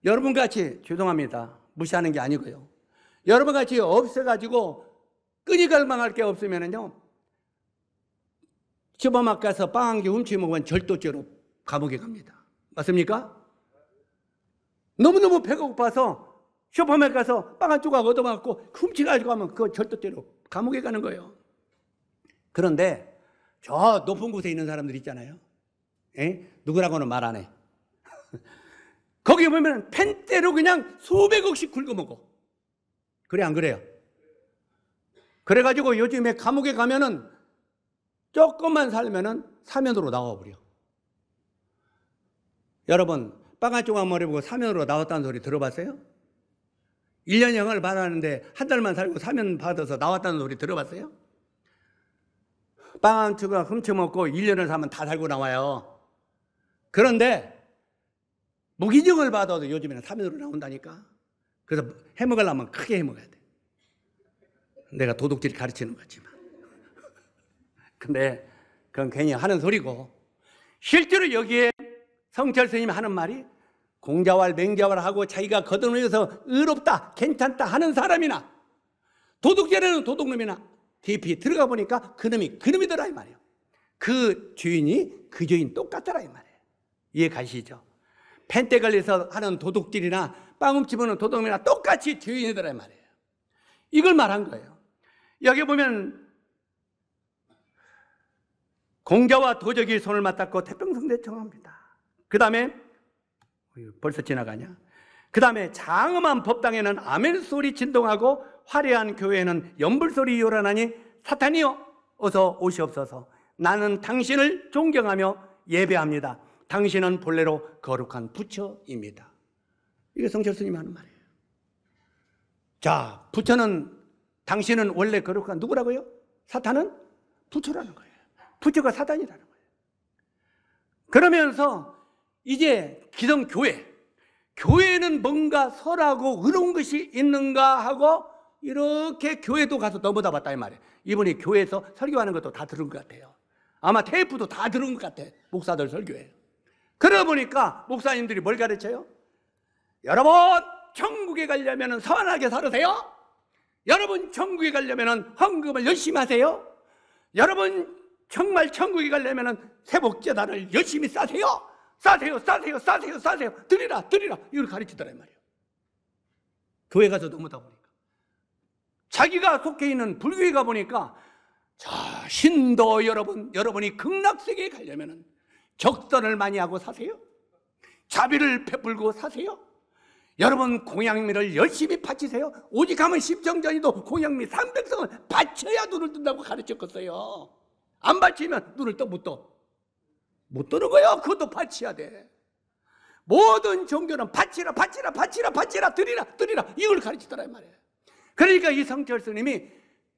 여러분 같이 죄송합니다. 무시하는 게 아니고요. 여러분 같이 없어가지고 끄지갈망할 게 없으면은요, 집어막 가서 빵 한 개 훔치면 절도죄로 감옥에 갑니다. 맞습니까? 너무너무 배가 고파서 쇼퍼맨 가서 빵 한 조각 얻어맞고 훔치가지고 하면 그거 절도죄로 감옥에 가는 거예요. 그런데 저 높은 곳에 있는 사람들 있잖아요. 에? 예? 누구라고는 말 안 해. 거기 보면 펜대로 그냥 수백억씩 긁어먹어. 그래, 안 그래요? 그래가지고 요즘에 감옥에 가면은 조금만 살면은 사면으로 나와버려. 여러분, 빵 한 조각 머리 보고 사면으로 나왔다는 소리 들어봤어요? 1년형을 받았는데 한 달만 살고 사면 받아서 나왔다는 소리 들어봤어요? 빵 한 조각 훔쳐먹고 1년을 사면 다 살고 나와요. 그런데 무기증을 받아도 요즘에는 3인으로 나온다니까. 그래서 해먹으려면 크게 해먹어야 돼. 내가 도둑질 가르치는 거지만. 근데 그건 괜히 하는 소리고 실제로 여기에 성철 스님 하는 말이 공자왈 맹자왈 하고 자기가 거듭내서 의롭다 괜찮다 하는 사람이나 도둑질하는 도둑놈이나 깊이 들어가 보니까 그놈이 그놈이더라 이 말이에요 그 주인이 그 주인 똑같더라 이 말이에요 이해 가시죠? 펜테리에서 하는 도둑질이나 빵음 집어넣는 도둑이나 똑같이 죄인이더란 말이에요. 이걸 말한 거예요. 여기 보면 공자와 도적이 손을 맞닿고 태평성대 청합니다. 그 다음에 벌써 지나가냐? 그 다음에 장엄한 법당에는 아멘 소리 진동하고 화려한 교회에는 연불 소리 요란하니 사탄이여 어서 오시옵소서. 나는 당신을 존경하며 예배합니다. 당신은 본래로 거룩한 부처입니다. 이게 성철스님 하는 말이에요. 자, 부처는 당신은 원래 거룩한 누구라고요? 사탄은 부처라는 거예요. 부처가 사탄이라는 거예요. 그러면서 이제 기성 교회, 교회는 뭔가 서라고 의로운 것이 있는가 하고 이렇게 교회도 가서 넘어다 봤다 이 말이에요. 이분이 교회에서 설교하는 것도 다 들은 것 같아요. 아마 테이프도 다 들은 것 같아. 목사들 설교에. 그러다 보니까 목사님들이 뭘 가르쳐요? 여러분 천국에 가려면 선하게 살으세요. 여러분 천국에 가려면 헌금을 열심히 하세요. 여러분 정말 천국에 가려면 세복재단을 열심히 싸세요. 싸세요, 싸세요, 싸세요, 싸세요. 드리라, 드리라. 이걸 가르치더란 말이에요. 교회 가서 넘어다 보니까. 자기가 속해 있는 불교에 가보니까 자신도 여러분, 여러분이 극락세계에 가려면 적선을 많이 하고 사세요? 자비를 베풀고 사세요? 여러분 공양미를 열심히 바치세요. 오직 하면 십정전이도 공양미 300성을 바쳐야 눈을 뜬다고 가르쳤겠어요. 안 바치면 눈을 떠 못 떠. 못 떠는 거예요. 그것도 바쳐야 돼. 모든 종교는 바치라 바치라 바치라 바치라 드리라 드리라 이걸 가르치더라 이 말이에요. 그러니까 이성철 스님이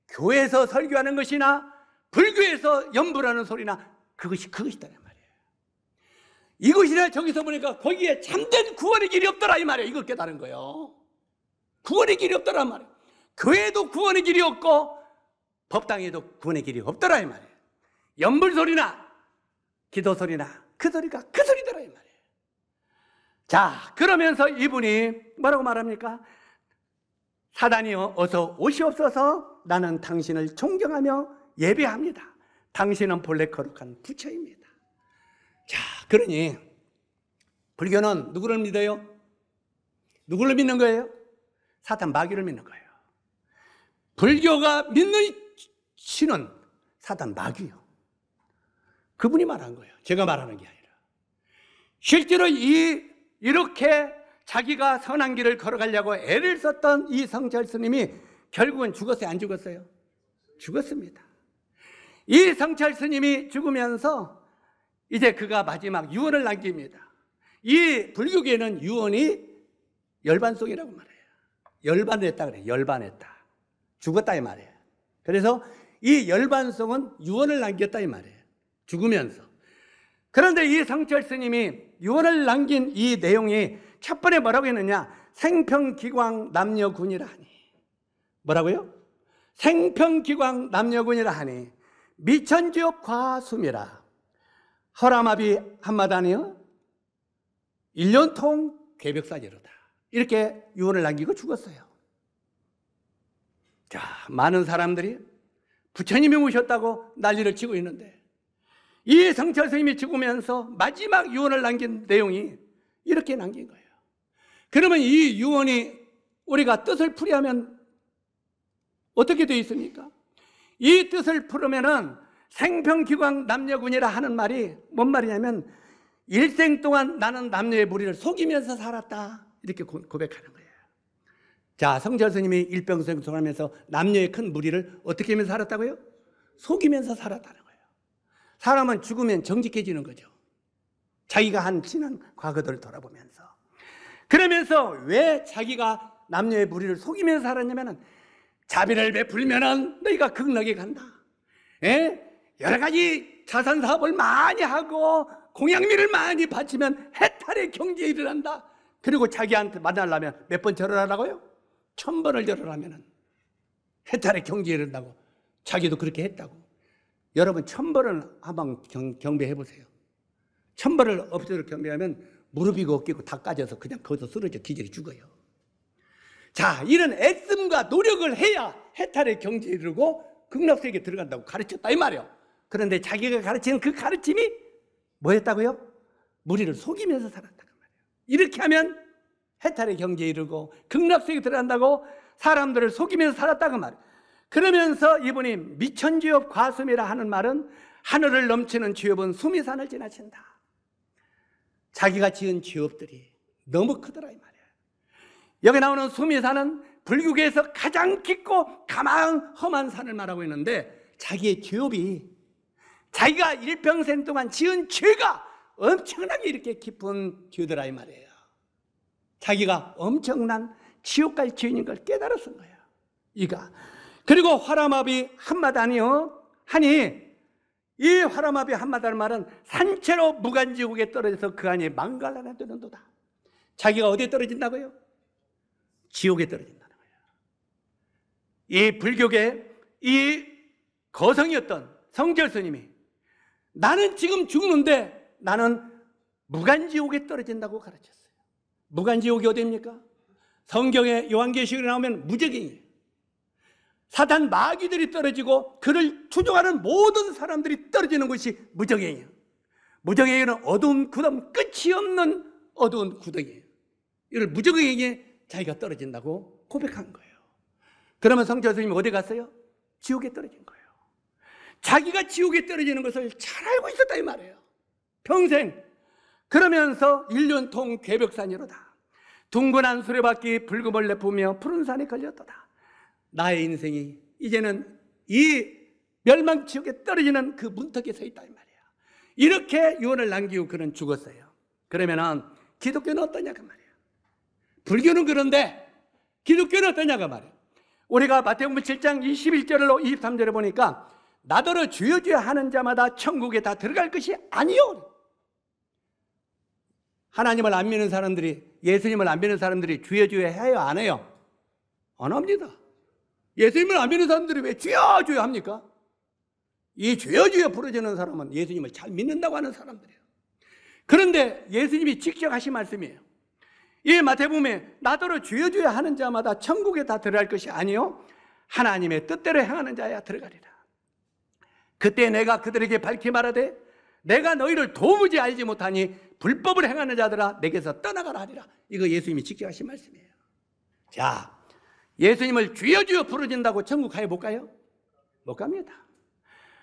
교회에서 설교하는 것이나 불교에서 연불하는 소리나 그것이 그것이다. 이곳이나 저기서 보니까 거기에 참된 구원의 길이 없더라 이 말이에요. 이걸 깨달은 거예요. 구원의 길이 없더란 말이에요. 교회도 구원의 길이 없고 법당에도 구원의 길이 없더라 이 말이에요. 연불 소리나 기도 소리나 그 소리가 그 소리더라 이 말이에요. 자, 그러면서 이분이 뭐라고 말합니까? 사단이여 어서 오시옵소서 나는 당신을 존경하며 예배합니다. 당신은 본래 거룩한 부처입니다. 자, 그러니 불교는 누구를 믿어요? 누구를 믿는 거예요? 사탄 마귀를 믿는 거예요. 불교가 믿는 신은 사탄 마귀요. 그분이 말한 거예요. 제가 말하는 게 아니라. 실제로 이 이렇게 자기가 선한 길을 걸어가려고 애를 썼던 이 성철 스님이 결국은 죽었어요? 안 죽었어요? 죽었습니다. 이 성철 스님이 죽으면서 이제 그가 마지막 유언을 남깁니다. 이 불교계는 유언이 열반송이라고 말해요. 열반했다 그래. 열반했다. 죽었다 이 말이에요. 그래서 이 열반송은 유언을 남겼다 이 말이에요. 죽으면서. 그런데 이 성철 스님이 유언을 남긴 이 내용이 첫 번에 뭐라고 했느냐? 생평기광 남녀군이라 하니. 뭐라고요? 생평기광 남녀군이라 하니. 미천지옥 과수미라. 허람합이 한마다니요. 1년통 개벽사제로다. 이렇게 유언을 남기고 죽었어요. 자, 많은 사람들이 부처님이 오셨다고 난리를 치고 있는데 이 성철 스님이 죽으면서 마지막 유언을 남긴 내용이 이렇게 남긴 거예요. 그러면 이 유언이 우리가 뜻을 풀이하면 어떻게 되어 있습니까? 이 뜻을 풀으면은 생평기광 남녀군이라 하는 말이 뭔 말이냐면 일생 동안 나는 남녀의 무리를 속이면서 살았다 이렇게 고백하는 거예요 자 성철 스님이 일병생송하면서 남녀의 큰 무리를 어떻게 하면서 살았다고요? 속이면서 살았다는 거예요 사람은 죽으면 정직해지는 거죠 자기가 한 지난 과거들을 돌아보면서 그러면서 왜 자기가 남녀의 무리를 속이면서 살았냐면 자비를 베풀면 너희가 극락에 간다 에? 예? 여러 가지 자산 사업을 많이 하고 공양미를 많이 바치면 해탈의 경지에 이르란다. 그리고 자기한테 만나려면 몇 번 절을 하라고요? 천 번을 절을 하면 해탈의 경지에 이른다고. 자기도 그렇게 했다고. 여러분 천 번을 한번 경배해 보세요. 천 번을 엎드려 경배하면 무릎이고 어깨고 다 까져서 그냥 거기서 쓰러져 기절이 죽어요. 자, 이런 애씀과 노력을 해야 해탈의 경지에 이르고 극락세계에 들어간다고 가르쳤다 이 말이에요. 그런데 자기가 가르치는 그 가르침이 뭐였다고요? 무리를 속이면서 살았다. 이렇게 하면 해탈의 경지에 이르고 극락세계 들어간다고 사람들을 속이면서 살았다 그 말이에요. 그러면서 이분이 미천지엽 과숨이라 하는 말은 하늘을 넘치는 지엽은 수미산을 지나친다. 자기가 지은 지엽들이 너무 크더라 이말이에 여기 나오는 수미산은 불교계에서 가장 깊고 가망 험한 산을 말하고 있는데 자기의 지엽이 자기가 일평생 동안 지은 죄가 엄청나게 이렇게 깊은 죄더라 이 말이에요. 자기가 엄청난 지옥갈 죄인인 걸 깨달았은 거야. 이가. 그리고 화라마비 한마디 아니요. 하니 이 화라마비 한마디라는 말은 산채로 무간지옥에 떨어져서 그 안에 망갈라나 되는도다. 자기가 어디에 떨어진다고요? 지옥에 떨어진다는 거예요. 이 불교계 이 거성이었던 성절스님이 나는 지금 죽는데 나는 무간지옥에 떨어진다고 가르쳤어요. 무간지옥이 어디입니까? 성경에 요한계시록에 나오면 무적행이에요. 사단 마귀들이 떨어지고 그를 추종하는 모든 사람들이 떨어지는 것이 무적행이에요. 무적행에는 어두운 구덩 끝이 없는 어두운 구덩이에요. 이를 무적행에 자기가 떨어진다고 고백한 거예요. 그러면 성자 선생님 어디 갔어요? 지옥에 떨어진 거예요. 자기가 지옥에 떨어지는 것을 잘 알고 있었다 이 말이에요. 평생 그러면서 1년통 괴벽산이로다. 둥근한 수레바퀴 불금을 내뿜며 푸른 산에 걸렸다 나의 인생이 이제는 이 멸망 지옥에 떨어지는 그 문턱에 서 있다 이 말이야. 이렇게 유언을 남기고 그는 죽었어요. 그러면은 기독교는 어떠냐 그 말이야. 불교는 그런데 기독교는 어떠냐 그 말이야. 우리가 마태복음 7장 21절로 23절에 보니까 나더러 주여 주여 하는 자마다 천국에 다 들어갈 것이 아니요. 하나님을 안 믿는 사람들이 예수님을 안 믿는 사람들이 주여 주여 해요 안 해요? 안 합니다. 예수님을 안 믿는 사람들이 왜 주여 주여 합니까? 이 주여 주여 부르짖는 사람은 예수님을 잘 믿는다고 하는 사람들이에요. 그런데 예수님이 직접 하신 말씀이에요. 이 마태복음에 나더러 주여 주여 하는 자마다 천국에 다 들어갈 것이 아니요 하나님의 뜻대로 행하는 자야 들어가리라. 그때 내가 그들에게 밝히 말하되 내가 너희를 도무지 알지 못하니 불법을 행하는 자들아 내게서 떠나가라 하리라. 이거 예수님이 직접하신 말씀이에요. 자, 예수님을 주여 주여 부르진다고 천국 가요 못 가요? 못 갑니다.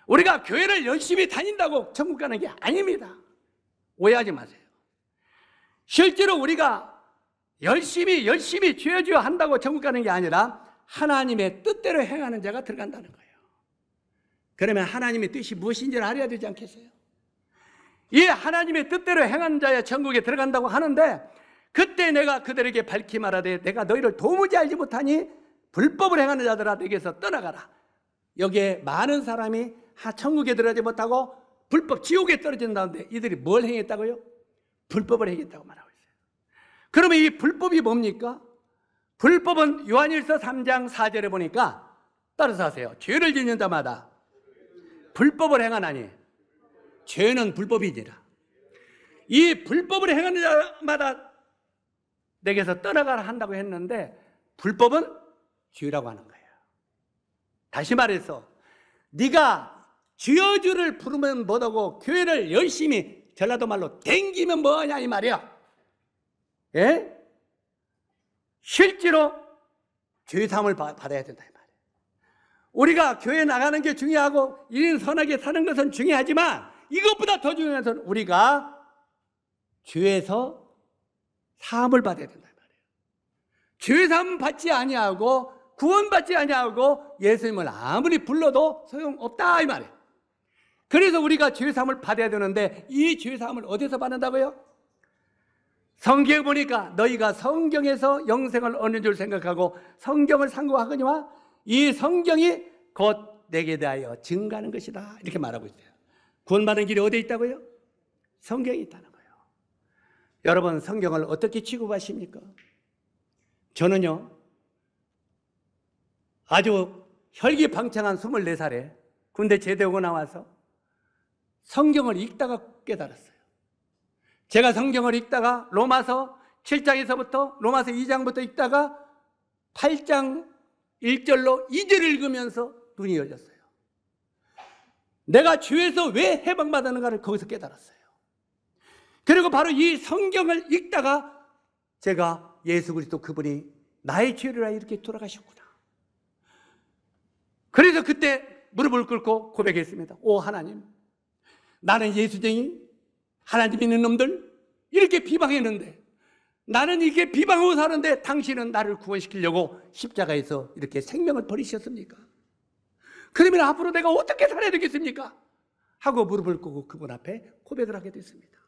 우리가 교회를 열심히 다닌다고 천국 가는 게 아닙니다. 오해하지 마세요. 실제로 우리가 열심히 열심히 주여 주여 한다고 천국 가는 게 아니라 하나님의 뜻대로 행하는 자가 들어간다는 거예요. 그러면 하나님의 뜻이 무엇인지를 알아야 되지 않겠어요? 이 하나님의 뜻대로 행한 자야 천국에 들어간다고 하는데 그때 내가 그들에게 밝히 말하되 내가 너희를 도무지 알지 못하니 불법을 행하는 자들아 내게서 떠나가라 여기에 많은 사람이 천국에 들어가지 못하고 불법 지옥에 떨어진다는데 이들이 뭘 행했다고요? 불법을 행했다고 말하고 있어요 그러면 이 불법이 뭡니까? 불법은 요한일서 3장 4절에 보니까 따라서 하세요 죄를 짓는 자마다 불법을 행하나니 죄는 불법이니라. 이 불법을 행하는 자마다 내게서 떠나가라 한다고 했는데 불법은 죄라고 하는 거예요. 다시 말해서 네가 주여주를 부르면 뭐하고 교회를 열심히 전라도 말로 댕기면 뭐하냐 이 말이야. 예? 실제로 죄 사함을 받아야 된다 이 말. 우리가 교회 나가는 게 중요하고 일인 선하게 사는 것은 중요하지만 이것보다 더 중요한 것은 우리가 주에서 사함을 받아야 된다 말이에요. 주의 사함 받지 아니하고 구원받지 아니하고 예수님을 아무리 불러도 소용없다 이 말이에요. 그래서 우리가 주의 사함을 받아야 되는데 이 주의 사함을 어디서 받는다고요? 성경 보니까 너희가 성경에서 영생을 얻는 줄 생각하고 성경을 상고하거니와 이 성경이 곧 내게 대하여 증가하는 것이다. 이렇게 말하고 있어요. 구원받은 길이 어디에 있다고요? 성경이 있다는 거예요. 여러분, 성경을 어떻게 취급하십니까? 저는요, 아주 혈기방창한 24살에 군대 제대하고 나와서 성경을 읽다가 깨달았어요. 제가 성경을 읽다가 로마서 7장에서부터 로마서 2장부터 읽다가 8장 일절로이절을 읽으면서 눈이 열렸어요. 내가 죄에서 왜 해방받았는가를 거기서 깨달았어요. 그리고 바로 이 성경을 읽다가 제가 예수 그리스도 그분이 나의 죄를 하 이렇게 돌아가셨구나. 그래서 그때 무릎을 꿇고 고백했습니다. 오 하나님, 나는 예수쟁이, 하나님 있는 놈들 이렇게 비방했는데 나는 이게 비방하고 사는데 당신은 나를 구원시키려고 십자가에서 이렇게 생명을 버리셨습니까? 그러면 앞으로 내가 어떻게 살아야 되겠습니까? 하고 무릎을 꿇고 그분 앞에 고백을 하게 됐습니다.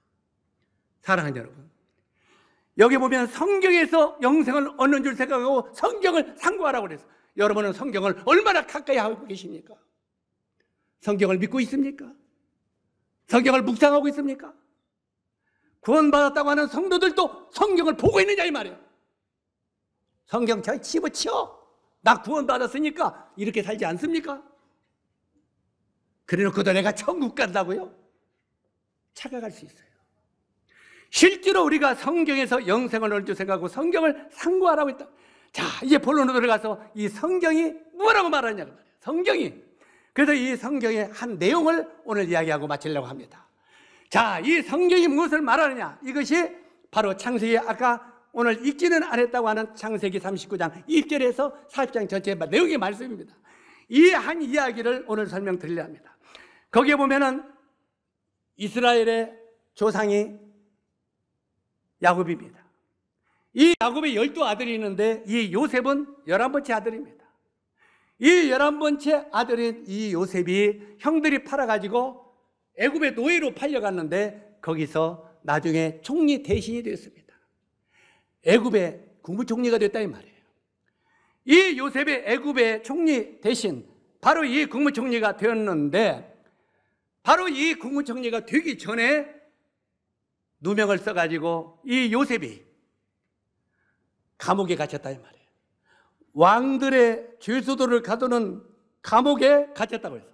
사랑하는 여러분. 여기 보면 성경에서 영생을 얻는 줄 생각하고 성경을 상고하라고 그래서 여러분은 성경을 얼마나 가까이 하고 계십니까? 성경을 믿고 있습니까? 성경을 묵상하고 있습니까? 구원받았다고 하는 성도들도 성경을 보고 있느냐 이 말이에요. 성경 저 집어치워. 나 구원받았으니까 이렇게 살지 않습니까? 그래놓고도 내가 천국 간다고요? 착각할 수 있어요. 실제로 우리가 성경에서 영생을 얻을 줄 생각하고 성경을 상고하라고 했다. 자, 이제 본론으로 들어가서 이 성경이 뭐라고 말하냐. 성경이. 그래서 이 성경의 한 내용을 오늘 이야기하고 마치려고 합니다. 자, 이 성경이 무엇을 말하느냐? 이것이 바로 창세기 아까 오늘 읽지는 않았다고 하는 창세기 39장 1절에서 40장 전체 내용의 말씀입니다. 이 한 이야기를 오늘 설명드리려 합니다. 거기에 보면은 이스라엘의 조상이 야곱입니다. 이 야곱의 열두 아들이 있는데 이 요셉은 열한 번째 아들입니다. 이 열한 번째 아들인 이 요셉이 형들이 팔아가지고 애굽의 노예로 팔려갔는데 거기서 나중에 총리 대신이 되었습니다. 애굽의 국무총리가 됐다 이 말이에요. 이 요셉의 애굽의 총리 대신 바로 이 국무총리가 되었는데 바로 이 국무총리가 되기 전에 누명을 써가지고 이 요셉이 감옥에 갇혔다 이 말이에요. 왕들의 죄수들을 가두는 감옥에 갇혔다고 해서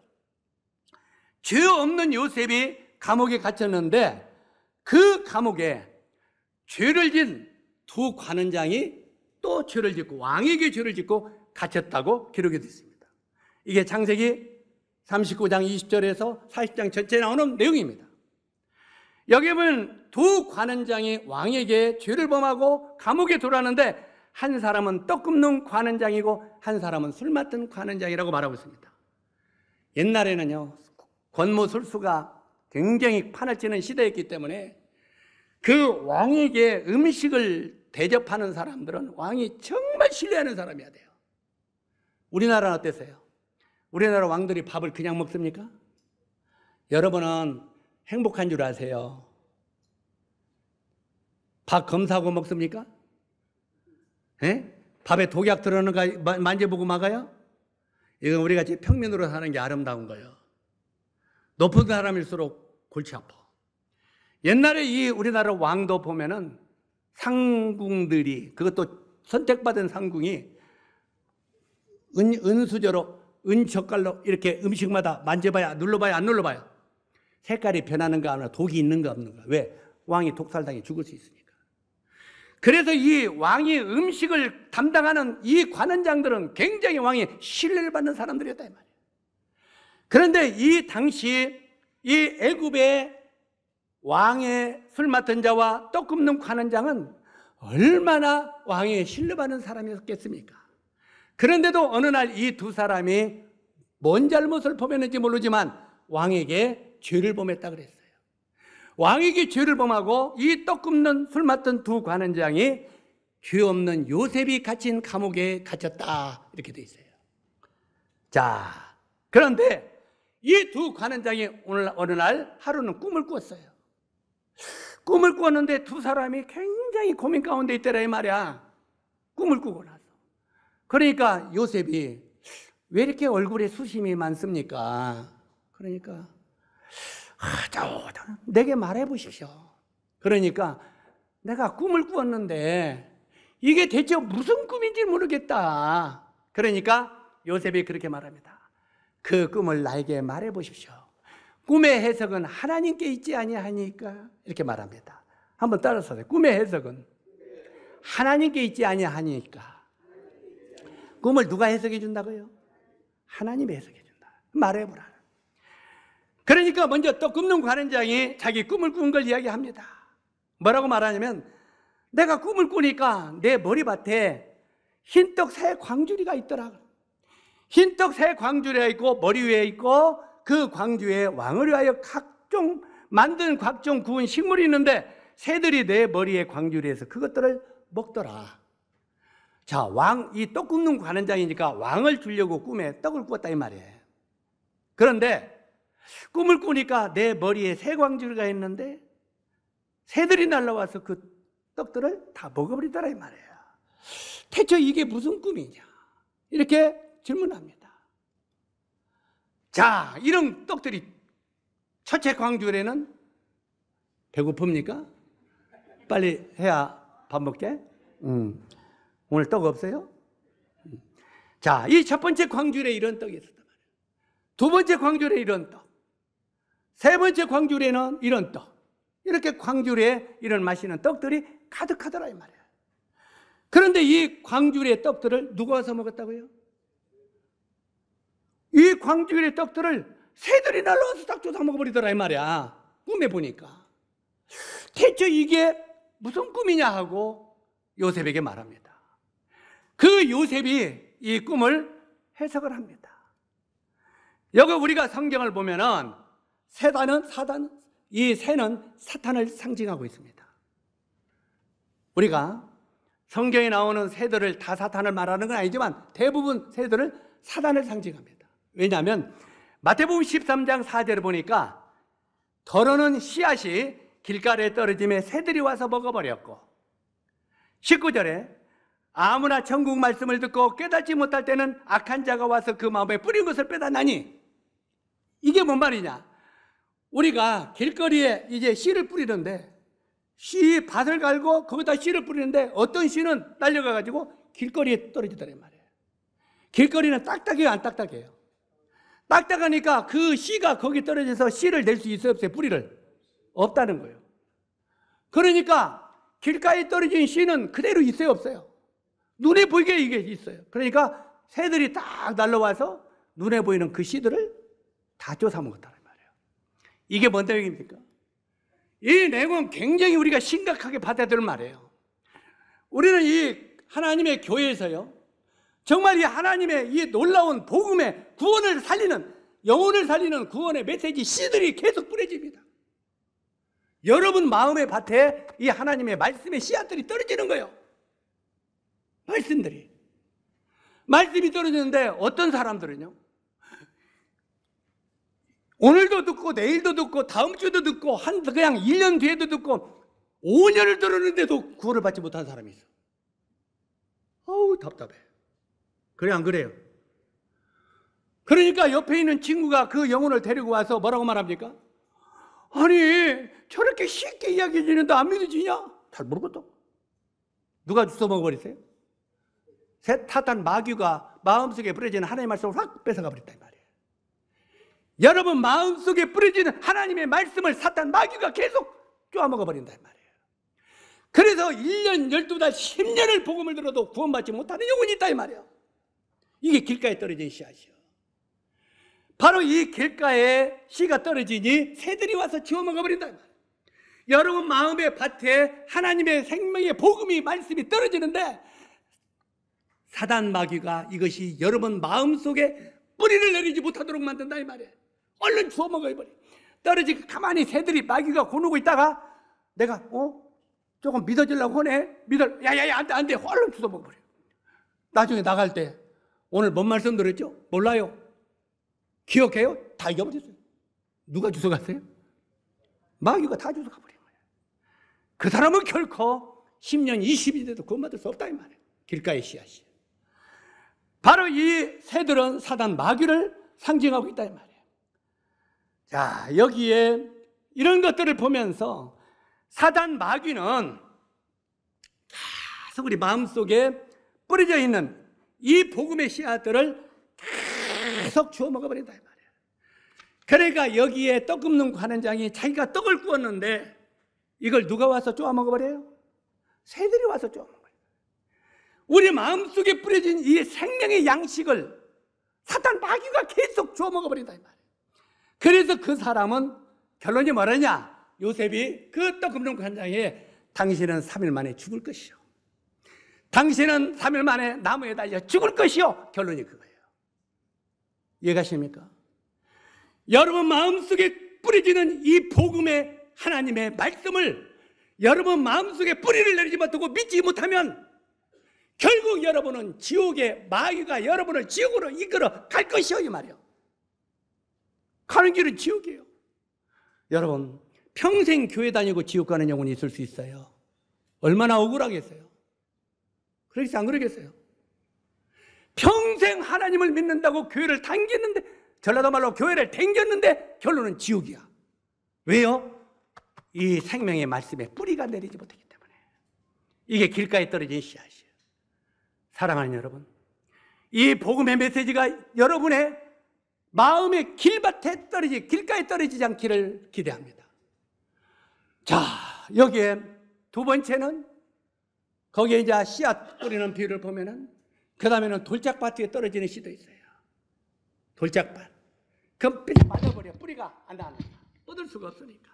죄 없는 요셉이 감옥에 갇혔는데 그 감옥에 죄를 진 두 관원장이 또 죄를 짓고 왕에게 죄를 짓고 갇혔다고 기록이 되어 있습니다. 이게 창세기 39장 20절에서 40장 전체에 나오는 내용입니다. 여기 보면 두 관원장이 왕에게 죄를 범하고 감옥에 들어왔는데 한 사람은 떡 굽는 관원장이고 한 사람은 술 맡은 관원장이라고 말하고 있습니다. 옛날에는요 권모술수가 굉장히 판을 치는 시대였기 때문에 그 왕에게 음식을 대접하는 사람들은 왕이 정말 신뢰하는 사람이야 돼요. 우리나라는 어땠어요? 우리나라 왕들이 밥을 그냥 먹습니까? 여러분은 행복한 줄 아세요? 밥 검사하고 먹습니까? 에? 예? 밥에 독약 들어오는 거 만져보고 막아요? 이건 우리 가 평면으로 사는 게 아름다운 거예요. 높은 사람일수록 골치 아파. 옛날에 이 우리나라 왕도 보면은 상궁들이 그것도 선택받은 상궁이 은, 은수저로 은젓갈로 이렇게 음식마다 만져봐야 눌러봐야 안 눌러봐야 색깔이 변하는가 하나 독이 있는가 없는가 왜 왕이 독살당해 죽을 수 있으니까 그래서 이 왕이 음식을 담당하는 이 관원장들은 굉장히 왕이 신뢰를 받는 사람들이었다 이 말이야 그런데 이 당시 이 애굽의 왕의 술 맡은 자와 떡 굽는 관원장은 얼마나 왕의 신뢰받는 사람이었겠습니까? 그런데도 어느 날 이 두 사람이 뭔 잘못을 범했는지 모르지만 왕에게 죄를 범했다 그랬어요. 왕에게 죄를 범하고 이 떡 굽는 술 맡은 두 관원장이 죄 없는 요셉이 갇힌 감옥에 갇혔다 이렇게 돼 있어요. 자, 그런데 이두 관원장이 오늘 어느 날 하루는 꿈을 꿨어요. 꿈을 꿨는데 두 사람이 굉장히 고민 가운데 있더라 이 말이야. 꿈을 꾸고 나서. 그러니까 요셉이 왜 이렇게 얼굴에 수심이 많습니까? 그러니까 하자 아, 내게 말해 보십시오. 그러니까 내가 꿈을 꾸었는데 이게 대체 무슨 꿈인지 모르겠다. 그러니까 요셉이 그렇게 말합니다. 그 꿈을 나에게 말해 보십시오. 꿈의 해석은 하나님께 있지 아니하니까 이렇게 말합니다. 한번 따라서 요 꿈의 해석은 하나님께 있지 아니하니까 꿈을 누가 해석해 준다고요? 하나님이 해석해 준다. 말해 보라. 그러니까 먼저 또 꿈는 관원장이 자기 꿈을 꾼 걸 이야기합니다. 뭐라고 말하냐면 내가 꿈을 꾸니까 내 머리밭에 흰떡 새 광주리가 있더라. 흰떡 새 광주에 있고 머리 위에 있고 그 광주에 왕을 위하여 각종 만든 각종 구운 식물이 있는데 새들이 내 머리에 광주리에서 그것들을 먹더라. 자, 왕, 이떡 굽는 관원장이니까 왕을 주려고 꿈에 떡을 꾸었다 이 말이에요. 그런데 꿈을 꾸니까 내 머리에 새 광주리가 있는데 새들이 날라와서 그 떡들을 다 먹어버리더라 이 말이에요. 대체 이게 무슨 꿈이냐? 이렇게 질문합니다. 자, 이런 떡들이 첫째 광주에는 배고픕니까? 빨리 해야 밥 먹게. 음. 오늘 떡 없어요? 음. 자, 이 첫 번째 광주에 이런 떡이 있었단 말이에요. 두 번째 광주에 이런 떡. 세 번째 광주에는 이런 떡. 이렇게 광주에 이런 맛있는 떡들이 가득하더라 이 말이에요. 그런데 이 광주의 떡들을 누가 와서 먹었다고요? 이 광주길의 떡들을 새들이 날라와서 딱 쫓아 먹어버리더라 이 말이야 꿈에 보니까 대체 이게 무슨 꿈이냐 하고 요셉에게 말합니다 그 요셉이 이 꿈을 해석을 합니다 여기 우리가 성경을 보면은 세단은 사단 이 새는 사탄을 상징하고 있습니다 우리가 성경에 나오는 새들을 다 사탄을 말하는 건 아니지만 대부분 새들을 사단을 상징합니다 왜냐하면 마태복음 13장 4절을 보니까 더러는 씨앗이 길가에 떨어짐에 새들이 와서 먹어버렸고 19절에 아무나 천국 말씀을 듣고 깨닫지 못할 때는 악한 자가 와서 그 마음에 뿌린 것을 빼다나니 이게 뭔 말이냐 우리가 길거리에 이제 씨를 뿌리는데 씨 밭을 갈고 거기다 씨를 뿌리는데 어떤 씨는 딸려가가지고 길거리에 떨어지더란 말이에요 길거리는 딱딱해요 안 딱딱해요 딱딱하니까 그 씨가 거기 떨어져서 씨를 낼 수 있어요? 없어요? 뿌리를? 없다는 거예요. 그러니까 길가에 떨어진 씨는 그대로 있어요? 없어요? 눈에 보이게 이게 있어요. 그러니까 새들이 딱 날라와서 눈에 보이는 그 씨들을 다 쫓아 먹었다는 말이에요. 이게 뭔 내용입니까? 이 내용은 굉장히 우리가 심각하게 받아들일 말이에요. 우리는 이 하나님의 교회에서요. 정말 이 하나님의 이 놀라운 복음의 구원을 살리는 영혼을 살리는 구원의 메시지 씨들이 계속 뿌려집니다. 여러분 마음의 밭에 이 하나님의 말씀의 씨앗들이 떨어지는 거예요. 말씀들이. 말씀이 떨어지는데 어떤 사람들은요? 오늘도 듣고 내일도 듣고 다음 주도 듣고 한 그냥 1년 뒤에도 듣고 5년을 들었는데도 구원을 받지 못한 사람이 있어. 어우 답답해. 그래 안 그래요? 그러니까 옆에 있는 친구가 그 영혼을 데리고 와서 뭐라고 말합니까? 아니, 저렇게 쉽게 이야기해 주는데 안 믿어지냐? 잘 모르겠다. 누가 주먹어버리세요 사탄 마귀가 마음속에 뿌려지 하나님의 말씀을 확 뺏어가 버렸다 여러분 마음속에 뿌려지는 하나님의 말씀을 사탄 마귀가 계속 쪼아먹어 버린다 이 말이에요. 그래서 1년, 12달, 10년을 복음을 들어도 구원받지 못하는 영혼이 있다 이 말이에요. 이게 길가에 떨어진 씨앗이요. 바로 이 길가에 씨가 떨어지니 새들이 와서 지워 먹어버린다. 여러분 마음의 밭에 하나님의 생명의 복음이 말씀이 떨어지는데 사단 마귀가 이것이 여러분 마음속에 뿌리를 내리지 못하도록 만든다 이 말이에요. 얼른 주워 먹어 버려. 떨어지고 가만히 새들이 마귀가 고누고 있다가 내가 어 조금 믿어질라고 하네. 믿을 야야야 안돼 안돼 얼른 주워 먹어버려. 나중에 나갈 때 오늘 뭔 말씀 들었죠? 몰라요. 기억해요? 다 잊어버렸어요. 누가 주워갔어요? 마귀가 다 주워가버린 거예요. 그 사람은 결코 10년, 20이 돼도 구원받을 수 없다 이 말이에요. 길가의 씨앗이. 바로 이 새들은 사단 마귀를 상징하고 있다 이 말이에요. 자, 여기에 이런 것들을 보면서 사단 마귀는 계속 우리 마음속에 뿌려져 있는 이 복음의 씨앗들을 계속 주워 먹어버린다 이 말이에요. 그러니까 여기에 떡 굽는 관원장이 자기가 떡을 구웠는데 이걸 누가 와서 쪼아 먹어버려요? 새들이 와서 쪼아 먹어요. 우리 마음속에 뿌려진 이 생명의 양식을 사탄 마귀가 계속 주워 먹어버린다 이말이에 그래서 그 사람은 결론이 뭐냐 요셉이 그 떡 굽는 관장에 당신은 3일 만에 죽을 것이요. 당신은 3일 만에 나무에 달려 죽을 것이요. 결론이 그거예요. 이해가십니까? 여러분 마음속에 뿌리지는 이 복음의 하나님의 말씀을 여러분 마음속에 뿌리를 내리지 못하고 믿지 못하면 결국 여러분은 지옥의 마귀가 여러분을 지옥으로 이끌어 갈 것이요 이 말이요. 가는 길은 지옥이에요. 여러분 평생 교회 다니고 지옥 가는 영혼이 있을 수 있어요. 얼마나 억울하겠어요. 그러겠어안 그러겠어요? 평생 하나님을 믿는다고 교회를 당겼는데 전라도 말로 교회를 당겼는데 결론은 지옥이야. 왜요? 이 생명의 말씀에 뿌리가 내리지 못했기 때문에 이게 길가에 떨어진 씨앗이에요. 사랑하는 여러분, 이 복음의 메시지가 여러분의 마음의 길밭에 떨어지 길가에 떨어지지 않기를 기대합니다. 자, 여기에 두 번째는 거기에 이제 씨앗 뿌리는 비유를 보면은 그 다음에는 돌짝밭에 떨어지는 씨도 있어요. 돌짝밭. 그럼 뿌리 맞아버려. 뿌리가 안 나는 거야. 얻을 수가 없으니까.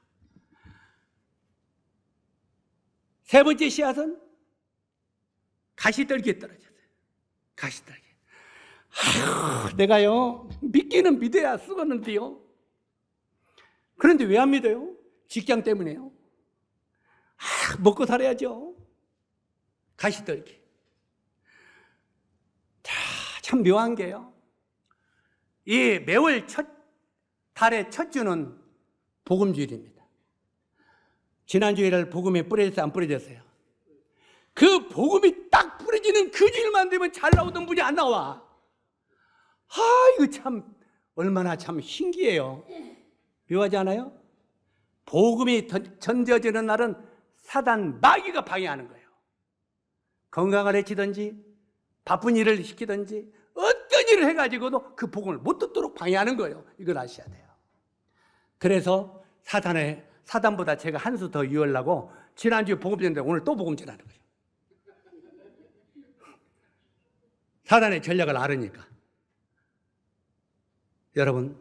세 번째 씨앗은 가시떨기에 떨어졌어요. 가시떨기. 아휴, 내가요, 믿기는 믿어야 쓰겠는데요. 그런데 왜 안 믿어요? 직장 때문에요. 아, 먹고 살아야죠. 가시떨기. 참 묘한 게요. 이 매월 첫 달의 첫 주는 복음주일입니다. 지난주일날 복음이 뿌려졌어요? 안 뿌려졌어요? 그 복음이 딱 뿌려지는 그 주일만 되면 잘 나오던 분이 안 나와. 아, 이거 참, 얼마나 참 신기해요. 묘하지 않아요? 복음이 전져지는 날은 사단 마귀가 방해하는 거예요. 건강을 해치든지, 바쁜 일을 시키든지, 시비 해가지고도 그 복음을 못 듣도록 방해하는 거예요. 이걸 아셔야 돼요. 그래서 사단에 사단보다 제가 한 수 더유으려고 지난주 에 복음전인데 오늘 또 복음전하는 거예요. 사단의 전략을 아르니까 여러분,